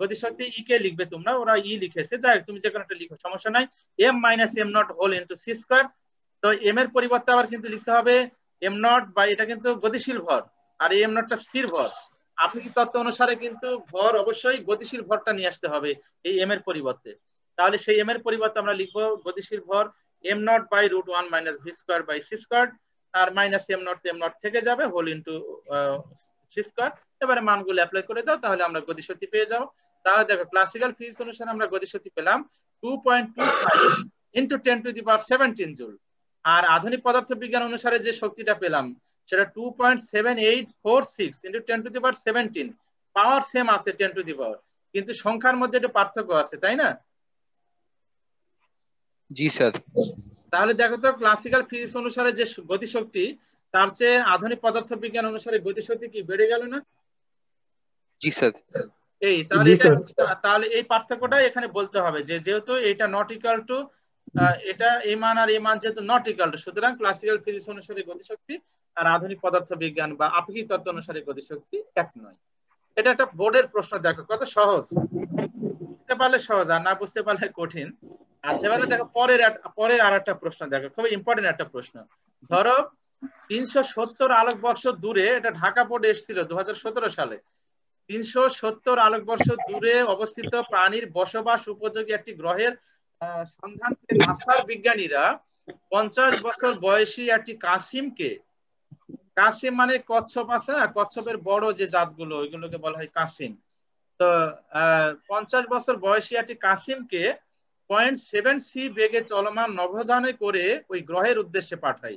S1: গতিশক্তি ই e কে লিখবে তোমরা ওরা ই e লিখেছে যাই তুমি যে কোনো একটা লিখো সমস্যা নাই M minus M not whole into C square তো এম এর পরিবর্তে আবার কিন্তু লিখতে হবে এম নট বা এটা কিন্তু গতিশীল ভর আর এম নটটা স্থির ভর আপনি কি তত্ত্ব অনুসারে কিন্তু ভর অবশ্যই গতিশীল ভরটা নিয়ে আসতে হবে এই এম এর পরিবর্তে তাহলে সেই এম এর পরিবর্তে আমরা লিখবো গতিশীল ভর M not by root one minus V square by c square আর minus M naught M naught থেকে যাবে হোল ইন্টু সি স্কোয়ার এবারে মানগুলো অ্যাপ্লাই করে দাও তাহলে আমরা গতিশক্তি পেয়ে যাবো তাহলে দেখো ক্লাসিক্যাল ফিজিক্স অনুসারে আমরা গতিশক্তি পেলাম two point two five into ten to the joule আর আধুনিক পদার্থ বিজ্ঞান অনুসারে যে শক্তিটা পেলাম সেটা two point seven eight four six 17 ten to the power seventeen power same আছে টেন টু দি পাওয়ার কিন্তু সংখ্যার মধ্যে একটা পার্থক্য আছে তাই না জি স্যার তাহলে দেখো তো ক্লাসিক্যাল ফিজিক্স অনুসারে যে গতিশক্তি তার চেয়ে আধুনিক পদার্থ বিজ্ঞান অনুসারে গতিশক্তি কি বেড়ে গেল না জি স্যার এই তাহলে তাহলে এই পার্থক্যটা এখানে বলতে হবে যে যেহেতু এটা নট ইকুয়াল টু এটা এ মান আর এ মান যেহেতু নট ইকুয়াল টু সুতরাং ক্লাসিক্যাল ফিজিক্স অনুসারে গতিশক্তি আর আধুনিক পদার্থ বিজ্ঞান বা আপেক্ষিক তত্ত্ব অনুসারে গতিশক্তি এক নয় এটা একটা বোর্ডের প্রশ্ন দেখো কত সহজ বুঝতে পারলে সহজ আর না বুঝতে পারলে কঠিন আচ্ছা এবারে দেখো পরের পরের আর একটা প্রশ্ন দেখো খুব ইম্পর্টেন্ট একটা প্রশ্ন ধরো তিনশো সত্তর আলোক বর্ষ দূরে এটা ঢাকা বোর্ড এসেছিল দু সালে তিনশো সত্তর আলোক বর্ষ দূরে অবস্থিত প্রাণীর বসবাস উপযোগী একটি গ্রহের সন্ধান বিজ্ঞানীরা পঞ্চাশ বছর বয়সী একটি কাসিমকে কাসিম মানে কচ্ছপ আছে না কচ্ছপের বড় যে জাতগুলো ওইগুলোকে বলা হয় কাসিম তো আহ পঞ্চাশ বছর বয়সী একটি কাসিমকে পয়েন্ট সেভেন সি বেগে চলমান নভজানে করে ওই গ্রহের উদ্দেশ্যে পাঠায়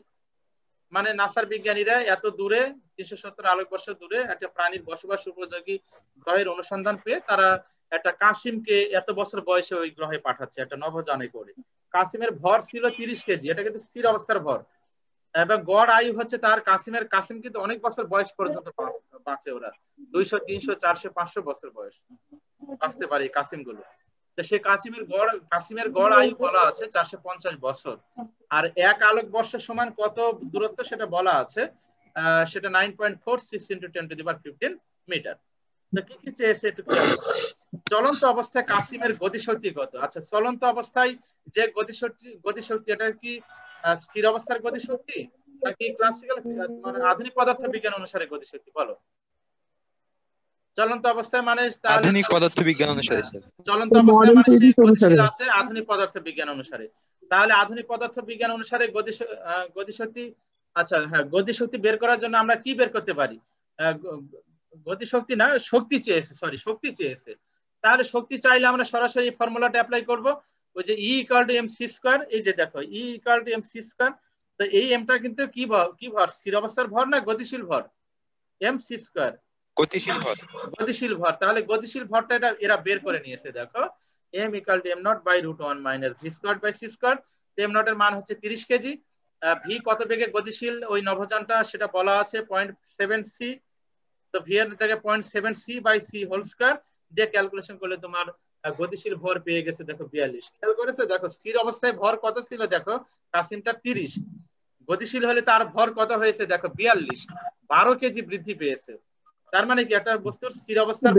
S1: মানে নাসার বিজ্ঞানীরা এত দূরে তিনশো সত্তর আলোকবর্ষ দূরে একটা প্রাণীর বসবাস উপযোগী গ্রহের অনুসন্ধান পেয়ে তারা একটা কাসিমকে এত বছর বয়সে ওই গ্রহে পাঠাচ্ছে একটা নভজানে করে কাসিমের ভর ছিল তিরিশ কেজি এটা কিন্তু স্থির অবস্থার ভর এবং গড় আয়ু হচ্ছে তার কাসিমের কাসিম কিন্তু অনেক বছর বয়স পর্যন্ত বাঁচে ওরা দুইশো তিনশো চারশো পাঁচশো বছর বয়স বাঁচতে পারে কাসিম গুলো সে কাসিমের গড় কাসিমের গড় আয়ু বলা আছে চারশো পঞ্চাশ বছর আর এক আলোক বর্ষ সমান কত দূরত্ব সেটা বলা আছে সেটা nine point four six into ten to the power fifteen metre কি কি চেয়েছে একটু চলন্ত অবস্থায় কাসিমের গতিশক্তি কত আচ্ছা চলন্ত অবস্থায় যে গতিশক্তি গতিশক্তি এটা কি স্থির অবস্থার গতিশক্তি নাকি ক্লাসিক্যাল আধুনিক পদার্থ বিজ্ঞান অনুসারে গতিশক্তি বলো চলন্ত অবস্থায় মানুষ আধুনিক বিজ্ঞান অনুসারে চলন্ত অবস্থায় মানুষ আছে আধুনিক অনুসারে তাহলে আধুনিক বিজ্ঞান অনুসারে গতি গতিশক্তি আচ্ছা হ্যাঁ গতিশক্তি বের করার জন্য আমরা কি বের করতে পারি গতিশক্তি না শক্তি চেয়েছে সরি শক্তি চেয়েছে তাহলে শক্তি চাইলে আমরা সরাসরি ফর্মুলাটা অ্যাপ্লাই করব ওই যে E equal to M C square এই যে দেখো E equal to M C square তো এই এমটা কিন্তু কি ভর কি ভর স্থির অবস্থার ভর না গতিশীল ভর এম সি স্কোয়ার গতিশীল ভর গতিশীল ভর তাহলে গতিশীল ভরটা এটা এরা বের করে নিয়েছে দেখো m equal to m naught by root 1 minus v squared by c squared m naught এর মান হচ্ছে 30 কেজি v কত বেগে গতিশীল ওই নভোযানটা সেটা বলা আছে 0.7c তো v এর জায়গায় 0.7c by c whole square দিয়ে ক্যালকুলেশন করলে তোমার গতিশীল ভর পেয়ে গেছে দেখো 42 খেয়াল করেছো দেখো স্থির অবস্থায় ভর কত ছিল দেখো কাসিমটা 30 গতিশীল হলে তার ভর কত হয়েছে দেখো 42 12 কেজি বৃদ্ধি পেয়েছে তার মানে কি একটা বস্তুর স্থির অবস্থার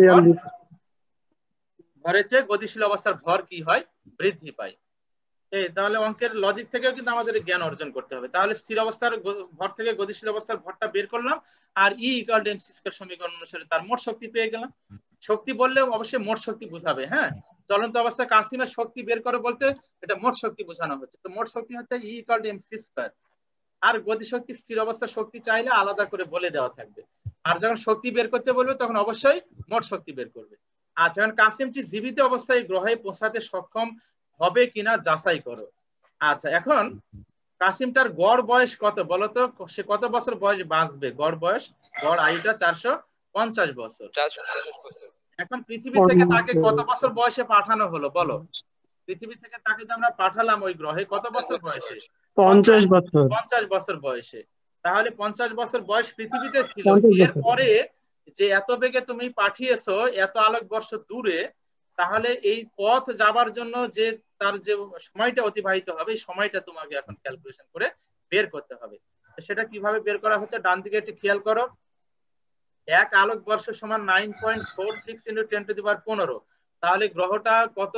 S1: ভরের চেয়ে গতিশীল অবস্থার ভর কি হয় বৃদ্ধি পায় এই তাহলে অঙ্কের লজিক থেকেও কিন্তু আমাদের জ্ঞান অর্জন করতে হবে তাহলে স্থির অবস্থার ভর থেকে গতিশীল অবস্থার ভরটা বের করলাম আর ই ইকুয়াল টু সমীকরণ অনুসারে তার মোট শক্তি পেয়ে গেলাম শক্তি বললে অবশ্যই মোট শক্তি বুঝাবে হ্যাঁ চলন্ত অবস্থায় কাসিমের শক্তি বের করে বলতে এটা মোট শক্তি বোঝানো হচ্ছে তো মোট শক্তি হচ্ছে E equal to M C square আর গতিশক্তি স্থির অবস্থার শক্তি চাইলে আলাদা করে বলে দেওয়া থাকবে আর যখন শক্তি বের করতে বলবে তখন অবশ্যই মোট শক্তি বের করবে আর যখন কাসিমটি জীবিত অবস্থায় গ্রহে পৌঁছাতে সক্ষম হবে কিনা যাচাই করো আচ্ছা এখন কাসিমটার গড় বয়স কত বলতো সে কত বছর বয়স বাঁচবে গড় বয়স গড় আয়ুটা চারশো পঞ্চাশ বছর এখন পৃথিবী থেকে তাকে কত বছর বয়সে পাঠানো হলো বলো পৃথিবী থেকে তাকে যে আমরা পাঠালাম ওই গ্রহে কত বছর বয়সে পঞ্চাশ বছর পঞ্চাশ বছর বয়সে তাহলে পঞ্চাশ বছর বয়স পৃথিবীতে ছিল এরপরে যে এত বেগে তুমি পাঠিয়েছো এত আলোকবর্ষ দূরে তাহলে এই পথ যাবার জন্য যে তার যে সময়টা অতিবাহিত হবে সময়টা তোমাকে এখন ক্যালকুলেশন করে বের করতে হবে সেটা কিভাবে বের করা হচ্ছে ডান দিকে একটু খেয়াল করো এক আলোক বর্ষ সমান nine point four six into ten to the power পনেরো তাহলে গ্রহটা কত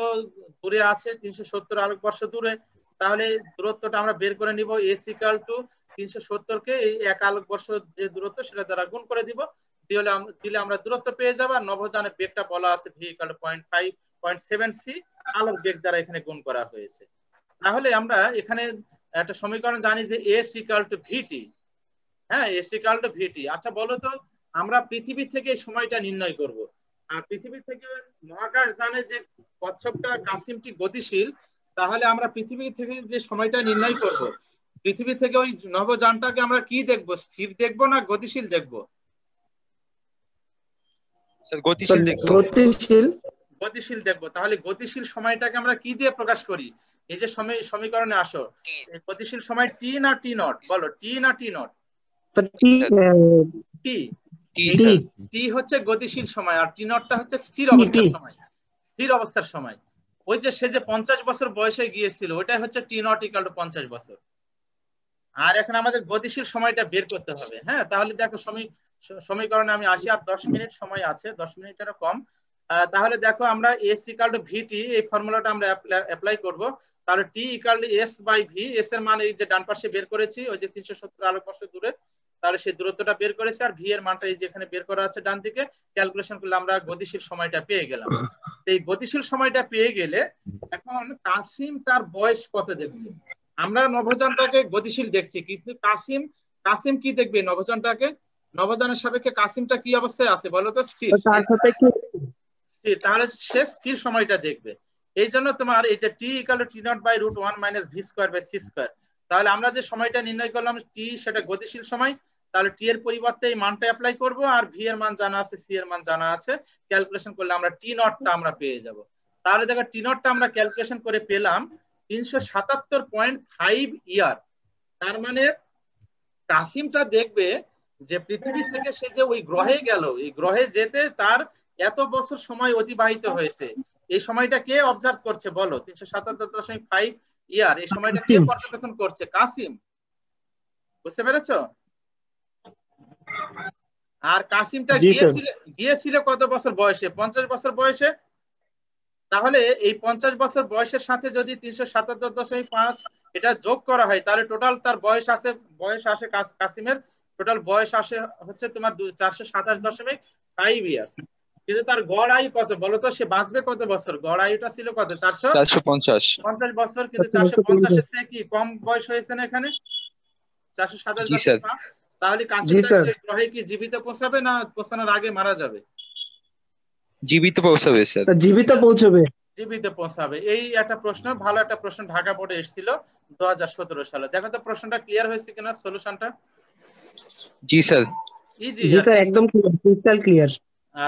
S1: দূরে আছে তিনশো সত্তর আলোক বর্ষ দূরে তাহলে দূরত্বটা আমরা বের করে নিব এস ইকাল টু তিনশো কে এই এক বর্ষ যে দূরত্ব সেটা দ্বারা গুণ করে দিব দিলে দিলে আমরা দূরত্ব পেয়ে যাবো আর নবজানের বেগটা বলা আছে V point five point seven C আলোর বেগ দ্বারা এখানে গুণ করা হয়েছে তাহলে আমরা এখানে একটা সমীকরণ জানি যে এস ইকাল টু ভিটি হ্যাঁ এস ইকাল টু ভিটি আচ্ছা বলো তো আমরা পৃথিবী থেকে সময়টা নির্ণয় করব আর পৃথিবী থেকে মহাকাশ জানে যে কচ্ছপটা কাসিমটি গতিশীল তাহলে আমরা পৃথিবী থেকে যে সময়টা নির্ণয় করব পৃথিবী থেকে ওই নবযানটাকে আমরা কি দেখব স্থির দেখব না গতিশীল দেখব গতিশীল দেখব গতিশীল দেখব তাহলে গতিশীল সময়টাকে আমরা কি দিয়ে প্রকাশ করি এই যে সমীকরণে আসো গতিশীল সময় টি না টি নট বলো টি না টি নট টি টি হচ্ছে গতিশীল সময় আর টি নটটা হচ্ছে স্থির অবস্থার সময় স্থির অবস্থার সময় ওই যে সে যে পঞ্চাশ বছর বয়সে গিয়েছিল ওটাই হচ্ছে টি নট ইকাল টু পঞ্চাশ বছর আর এখন আমাদের গতিশীল সময়টা বের করতে হবে হ্যাঁ তাহলে দেখো সময় সমীকরণে আমি আসি আর দশ মিনিট সময় আছে দশ মিনিট আরো কম তাহলে দেখো আমরা এস ইকাল টু ভিটি এই ফর্মুলাটা আমরা অ্যাপ্লাই করব তাহলে T equal to S by V S এর মান এই যে ডান পাশে বের করেছি ওই যে তিনশো সত্তর আলোক বর্ষ দূরে তাহলে সেই দূরত্বটা বের করেছি আর ভি এর মানটা এই যে এখানে বের করা আছে ডান দিকে ক্যালকুলেশন করলে আমরা গতিশীল সময়টা পেয়ে গেলাম এই গতিশীল সময়টা পেয়ে গেলে এখন কাসিম তার বয়স কত দেখবে আমরা নভোযানটাকে গতিশীল দেখছি কিন্তু কাসিম কাসিম কি দেখবে নভোযানটাকে নভোযানের সাপেক্ষে কাসিমটা কি অবস্থায় আছে বলো তো স্থির তাহলে সে স্থির সময়টা দেখবে এই জন্য তোমার এই যে T equal T naught by root one minus V square by C square তাহলে আমরা যে সময়টা নির্ণয় করলাম টি সেটা গতিশীল সময় তাহলে টি এর পরিবর্তে এই মানটা অ্যাপ্লাই করব আর ভি এর মান জানা আছে সি এর মান জানা আছে ক্যালকুলেশন করলে আমরা টি নটটা আমরা পেয়ে যাব তাহলে দেখো টি নটটা আমরা ক্যালকুলেশন করে পেলাম তিনশো সাতাত্তর পয়েন্ট ফাইভ ইয়ার তার মানে কাসিমটা দেখবে যে পৃথিবী থেকে সে যে ওই গ্রহে গেল এই গ্রহে যেতে তার এত বছর সময় অতিবাহিত হয়েছে এই সময়টা কে অবজার্ভ করছে বলো তিনশো সাতাত্তর দশমিক ফাইভ ইয়ার এই সময়টা কে পর্যবেক্ষণ করছে কাসিম বুঝতে পেরেছো আর কাসিমটা গিয়েছিল গিয়েছিল কত বছর বয়সে পঞ্চাশ বছর বয়সে তাহলে এই পঞ্চাশ বছর বয়সের সাথে যদি তিনশো সাতাত্তর দশমিক পাঁচ এটা যোগ করা হয় তাহলে টোটাল তার বয়স আছে বয়স আসে কাসিমের টোটাল বয়স আসে হচ্ছে তোমার চারশো সাতাশ দশমিক ফাইভ ইয়ার্স কিন্তু তার গড় আয়ু কত বলতো সে বাঁচবে কত বছর গড় আয়ুটা ছিল কত চারশো চারশো পঞ্চাশ পঞ্চাশ বছর কিন্তু চারশো পঞ্চাশের থেকে কি কম বয়স হয়েছে না এখানে চারশো সাতাশ তাহলে কাসিমের গ্রহে কি জীবিত পোষাবে না পোষানোর আগে মারা যাবে জীবিত পৌঁছাবে স্যার জীবিত পৌঁছাবে জীবিত পৌঁছাবে এই একটা প্রশ্ন ভালো একটা প্রশ্ন ঢাকা বোর্ডে এসেছিল দু হাজার সতেরো সালে দেখো তো প্রশ্নটা ক্লিয়ার হয়েছে কিনা সলিউশনটা জি স্যার ইজি জি স্যার একদম ক্রিস্টাল ক্লিয়ার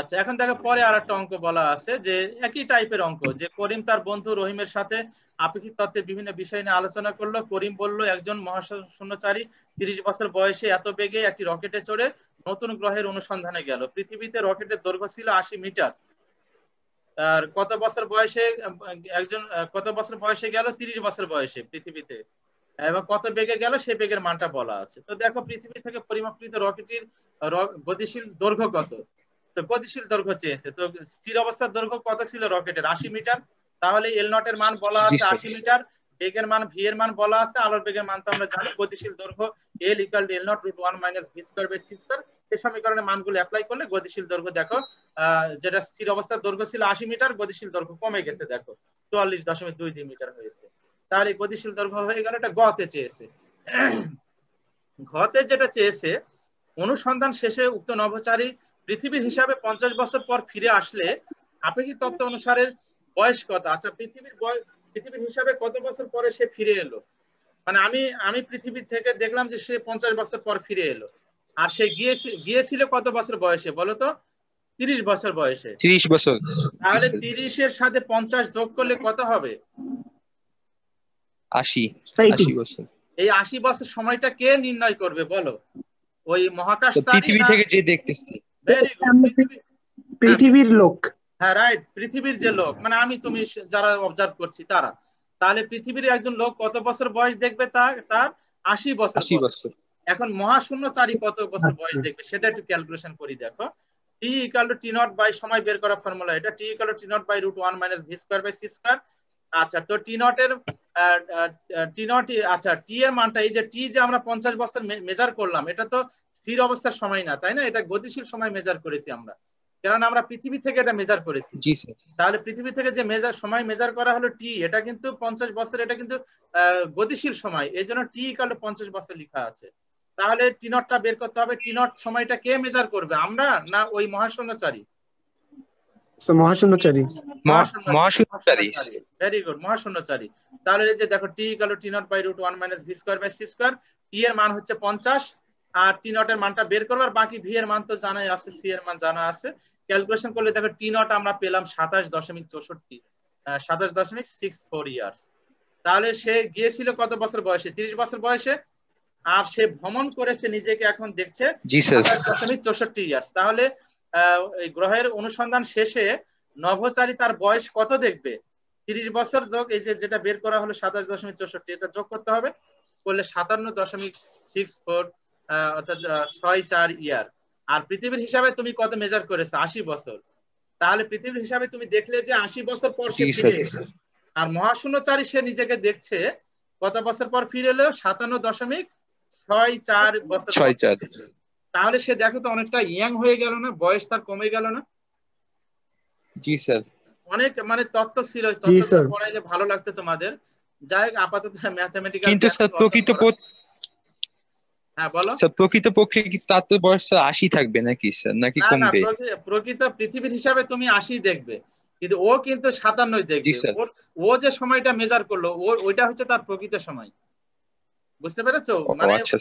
S1: আচ্ছা এখন দেখো পরে আর একটা অঙ্ক বলা আছে যে একই টাইপের অঙ্ক যে করিম তার বন্ধু রহিমের সাথে আপেক্ষিক তত্ত্বের বিভিন্ন বিষয় নিয়ে আলোচনা করলো করিম বলল একজন মহাশূন্যচারী তিরিশ বছর বয়সে এত বেগে একটি রকেটে চড়ে নতুন গ্রহের অনুসন্ধানে গেল পৃথিবীতে রকেটের দৈর্ঘ্য ছিল আশি মিটার আর কত বছর বয়সে একজন কত বছর বয়সে গেল তিরিশ বছর বয়সে পৃথিবীতে এবং কত বেগে গেল সে বেগের মানটা বলা আছে তো দেখো পৃথিবী থেকে পরিমাপকৃত রকেটির গতিশীল দৈর্ঘ্য কত তো গতিশীল দৈর্ঘ্য চেয়েছে তো স্থির অবস্থার দৈর্ঘ্য কত ছিল রকেটের আশি মিটার তাহলে এল নট এর মান বলা আছে আশি মিটার বেগের মান ভি এর মান বলা আছে আলোর বেগের মান তো আমরা জানি গতিশীল দৈর্ঘ্য L equal to L not root one minus V square by C square এই সমীকরণে মানগুলো অ্যাপ্লাই করলে গতিশীল দৈর্ঘ্য দেখো যেটা স্থির অবস্থার দৈর্ঘ্য ছিল আশি মিটার গতিশীল দৈর্ঘ্য কমে গেছে দেখো চুয়াল্লিশ দশমিক দুই দুই মিটার হয়েছে তাহলে গতিশীল দৈর্ঘ্য হয়ে গেল এটা গতে চেয়েছে ঘতে যেটা চেয়েছে অনুসন্ধান শেষে উক্ত নভোচারী পৃথিবীর হিসাবে পঞ্চাশ বছর পর ফিরে আসলে আপেক্ষিক তত্ত্ব অনুসারে বয়স কত আচ্ছা পৃথিবীর পৃথিবীর হিসাবে কত বছর পরে সে ফিরে এলো মানে আমি আমি পৃথিবীর থেকে দেখলাম যে সে পঞ্চাশ বছর পর ফিরে এলো আর সে গিয়েছিল কত বছর বয়সে বলো তো তিরিশ বছর বয়সে তিরিশ বছর তাহলে তিরিশের সাথে পঞ্চাশ যোগ করলে কত হবে আশি আশি বছর এই আশি বছর সময়টা কে নির্ণয় করবে বলো ওই মহাকাশ পৃথিবী থেকে যে দেখতেছি পৃথিবীর লোক হ্যাঁ রাইট পৃথিবীর যে লোক মানে আমি তুমি যারা অবজার্ভ করছি তারা তাহলে পৃথিবীর একজন লোক কত বছর বয়স দেখবে তার তার আশি বছর আশি বছর এখন মহাশূন্যচারী কত বছর আচ্ছা। বয়স দেখবে সেটা একটু ক্যালকুলেশন করি দেখো T equal to T naught by সময় বের করা ফর্মুলা এটা T equal to T naught by root one minus V square by C square আচ্ছা তো টি নট এর টি নট আচ্ছা টি এর মানটা এই যে টি যে আমরা পঞ্চাশ বছর মেজার করলাম এটা তো স্থির অবস্থার সময় না তাই না এটা গতিশীল সময় মেজার করেছি আমরা কারণ আমরা পৃথিবী থেকে এটা মেজার করেছি জি স্যার তাহলে পৃথিবী থেকে যে মেজার সময় মেজার করা হলো টি এটা কিন্তু পঞ্চাশ বছর এটা কিন্তু গতিশীল সময় এই জন্য টি কাল পঞ্চাশ বছর লেখা আছে তাহলে টি নটটা বের করতে হবে টি নট সময়টা কে মেজার করবে আমরা না ওই মহাশূন্যচারী মহাশূন্যচারী মহাশূন্যচারী ভেরি গুড মহাশূন্যচারী তাহলে এই যে দেখো টি গেল T naught by root one minus V square by C square T এর মান হচ্ছে পঞ্চাশ আর টি নটের মানটা বের করবো আর বাকি ভি এর মান তো জানাই আছে সি এর মান জানা আছে ক্যালকুলেশন করলে দেখো টি নট আমরা পেলাম সাতাশ দশমিক চৌষট্টি সাতাশ দশমিক সিক্স ফোর ইয়ার্স তাহলে সে গিয়েছিল কত বছর বয়সে তিরিশ বছর বয়সে আর সে ভ্রমণ করেছে নিজেকে এখন দেখছে চৌষট্টি ইয়ার্স তাহলে গ্রহের অনুসন্ধান শেষে নভচারী তার বয়স কত দেখবে তিরিশ বছর যোগ এই যে যেটা বের করা হলো সাতাশ দশমিক চৌষট্টি এটা যোগ করতে হবে করলে সাতান্ন দশমিক সিক্স ফোর অর্থাৎ ছয় চার ইয়ার আর পৃথিবীর হিসাবে তুমি কত মেজার করেছো আশি বছর তাহলে পৃথিবীর হিসাবে তুমি দেখলে যে আশি বছর পর সে ফিরে আর মহাশূন্যচারী সে নিজেকে দেখছে কত বছর পর ফিরে এলো সাতান্ন দশমিক ছয় চার বছর ছয় চার তাহলে সে দেখো তো অনেকটা ইয়াং হয়ে গেল না বয়স তার কমে গেল না জি স্যার অনেক মানে তত্ত্ব ছিল তত্ত্ব পড়াইলে ভালো লাগতো তোমাদের যাই হোক আপাতত ম্যাথমেটিক্যাল কিন্তু স্যার প্রকৃত হ্যাঁ তার তো বয়স আশি থাকবে নাকি নাকি কমবে প্রকৃত পৃথিবীর হিসাবে তুমি আশি দেখবে কিন্তু ও কিন্তু সাতান্নই দেখবে ও যে সময়টা মেজার করলো ওইটা হচ্ছে তার প্রকৃত সময় বুঝতে মানে আচ্ছা,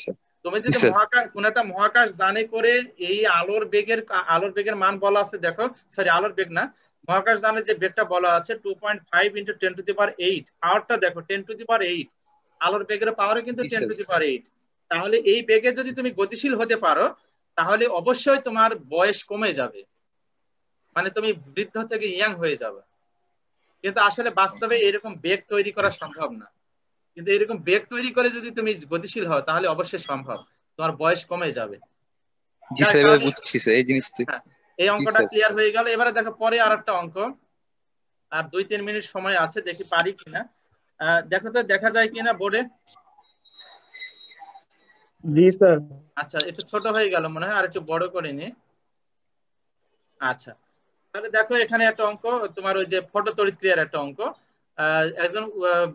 S1: তুমি যদি মহাকাশ কোন একটা মহাকাশ দানে করে এই আলোর বেগের আলোর বেগের মান বলা আছে দেখো সরি আলোর বেগ না মহাকাশ দানে যে বেগটা বলা আছে two point five into ten to the power eight পাওয়ারটা দেখো ten to the power eight আলোর বেগের পাওয়ারে কিন্তু ten to the power eight তাহলে এই বেগে যদি তুমি গতিশীল হতে পারো তাহলে অবশ্যই তোমার বয়স কমে যাবে মানে তুমি বৃদ্ধ থেকে ইয়াং হয়ে যাবে কিন্তু আসলে বাস্তবে এরকম বেগ তৈরি করা সম্ভব না কিন্তু এরকম বেগ তৈরি করে যদি তুমি গতিশীল হও তাহলে অবশ্যই সম্ভব তোমার বয়স কমে যাবে এই হ্যাঁ, অঙ্কটা ক্লিয়ার হয়ে গেল এবারে দেখো পরে আর একটা অঙ্ক আর দুই তিন মিনিট সময় আছে দেখি পারি কিনা দেখো তো দেখা যায় কিনা বোর্ডে জি স্যার আচ্ছা এটা ছোট হয়ে গেল মনে হয় আর একটু বড় করে নি আচ্ছা তাহলে দেখো এখানে একটা অঙ্ক তোমার ওই যে ফটো তড়িৎ ক্রিয়ার একটা অঙ্ক একজন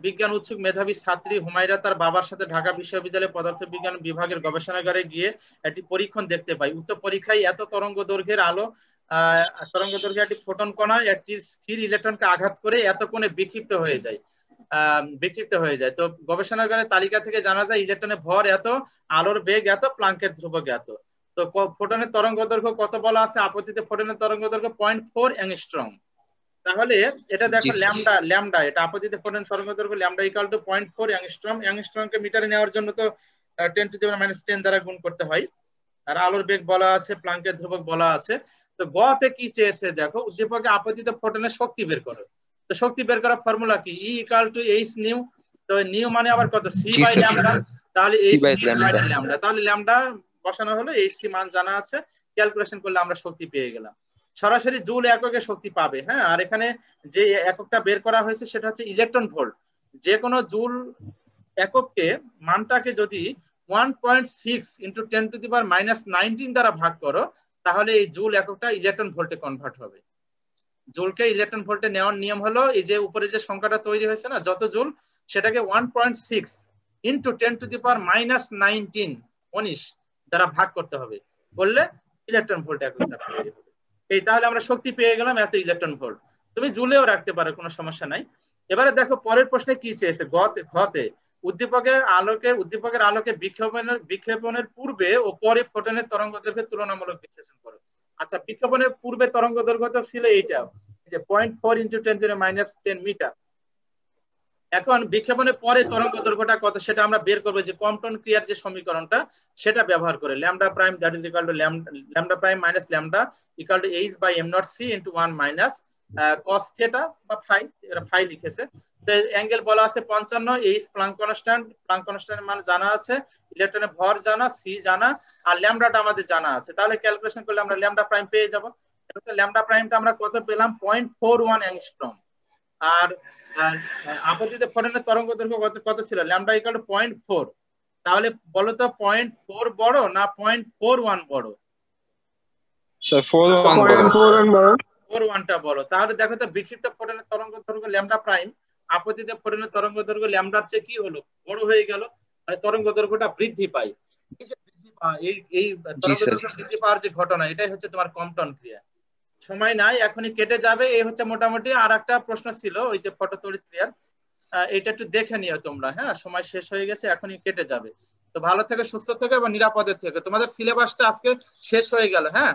S1: বিজ্ঞান উৎসুক মেধাবী ছাত্রী হুমায়রা তার বাবার সাথে ঢাকা বিশ্ববিদ্যালয়ের পদার্থ বিজ্ঞান বিভাগের গবেষণাগারে গিয়ে একটি পরীক্ষণ দেখতে পাই উক্ত পরীক্ষায় এত তরঙ্গ দৈর্ঘ্যের আলো তরঙ্গ দৈর্ঘ্যের একটি ফোটন কণা একটি স্থির ইলেকট্রনকে আঘাত করে এত কোণে বিক্ষিপ্ত হয়ে যায় বিক্ষিপ্ত হয়ে যায় তো গবেষণাগারের তালিকা থেকে জানা যায় ইলেকট্রনের ভর এত আলোর বেগ এত প্লাঙ্কের ধ্রুবক এত তো ফোটনের তরঙ্গ দৈর্ঘ্য কত বলা আছে আপত্তিতে ফোটনের তরঙ্গ দৈর্ঘ্য পয়েন্ট ফোর অ্যাংস্ট্রং তাহলে এটা দেখো ল্যামডা ল্যামডা এটা আপত্তিতে ফোটন তরঙ্গ দৈর্ঘ্য lambda equal to point four angstrom angstrom কে মিটারে নেওয়ার জন্য তো টেন টু দেওয়ার মাইনাস টেন দ্বারা গুণ করতে হয় আর আলোর বেগ বলা আছে প্লাঙ্কের ধ্রুবক বলা আছে তো গতে কি চেয়েছে দেখো উদ্দীপকে আপতিত ফোটনের শক্তি বের করো তো শক্তি বের করার ফর্মুলা কি ইকাল টু এইচ নিউ তো নিউ মানে আবার কত সি বাই ল্যামডা তাহলে এইচ ল্যামডা তাহলে ল্যামডা বসানো হলো এইচ সি মান জানা আছে ক্যালকুলেশন করলে আমরা শক্তি পেয়ে গেলাম সরাসরি জুল এককে শক্তি পাবে হ্যাঁ আর এখানে যে এককটা বের করা হয়েছে সেটা হচ্ছে ইলেকট্রন ভোল্ট যে কোনো জুল এককে মানটাকে যদি one point six into ten to the power minus দ্বারা ভাগ করো তাহলে এই জুল এককটা ইলেকট্রন ভোল্টে কনভার্ট হবে জোলকে ইলেকট্রন ভোল্টে নেওয়ার নিয়ম হলো এই যে উপরে যে সংখ্যাটা তৈরি হয়েছে না যত জোল সেটাকে one point six into ten to the power minus nineteen উনিশ দ্বারা ভাগ করতে হবে করলে ইলেকট্রন ভোল্ট এক তৈরি এই তাহলে আমরা শক্তি পেয়ে গেলাম এত ইলেকট্রন ভোল্ট তুমি জুলেও রাখতে পারো কোনো সমস্যা নাই এবারে দেখো পরের প্রশ্নে কি চেয়েছে ঘতে উদ্দীপকের আলোকে উদ্দীপকের আলোকে বিক্ষেপণের বিক্ষেপণের পূর্বে ও পরে ফোটনের তরঙ্গ দৈর্ঘ্যের তুলনামূলক বিশ্লেষণ করো আচ্ছা বিজ্ঞাপনের পূর্বে তরঙ্গ দৈর্ঘ্য ছিল এইটা যে point four into ten zero minus ten metre এখন বিক্ষেপণের পরে তরঙ্গ দৈর্ঘ্যটা কত সেটা আমরা বের করবো যে কম্পটন ক্রিয়ার যে সমীকরণটা সেটা ব্যবহার করে lambda prime that is equal to lambda prime minus lambda equal to H by M not C into one minus cos theta বা phi এরা phi লিখেছে তো অ্যাঙ্গেল বলা আছে 55 এইচ প্লাঙ্ক কনস্ট্যান্ট প্লাঙ্ক কনস্ট্যান্টের মান জানা আছে ইলেকট্রনের ভর জানা সি জানা আর ল্যামডাটা আমাদের জানা আছে তাহলে ক্যালকুলেশন করলে আমরা ল্যামডা প্রাইম পেয়ে যাব তো ল্যামডা প্রাইমটা আমরা কত পেলাম 0.41 অ্যাংস্ট্রম আর আপতিত ফোটনের তরঙ্গ দৈর্ঘ্য কত কত ছিল ল্যামডা ইকুয়াল টু 0.4 তাহলে বলো তো 0.4 বড় না 0.41 বড় স্যার 4 1 বড় ফোর ওয়ানটা বলো তাহলে দেখো তো বিক্ষিপ্ত ফোটনের তরঙ্গ দৈর্ঘ্য ল্যামডা প্রাইম আপতিত ফোটনের তরঙ্গ দৈর্ঘ্য ল্যামডার চেয়ে কি হলো বড় হয়ে গেল মানে তরঙ্গ দৈর্ঘ্যটা বৃদ্ধি পায় এই এই বৃদ্ধি পাওয়ার যে ঘটনা এটাই হচ্ছে তোমার ক্রিয়া সময় নাই এখনই কেটে যাবে এই হচ্ছে মোটামুটি আর একটা প্রশ্ন ছিল ওই যে ফটো তড়িৎ ক্রিয়ার এটা একটু দেখে নিও তোমরা হ্যাঁ সময় শেষ হয়ে গেছে এখনই কেটে যাবে তো ভালো থেকে সুস্থ থেকে বা নিরাপদে থেকে তোমাদের সিলেবাসটা আজকে শেষ হয়ে গেল হ্যাঁ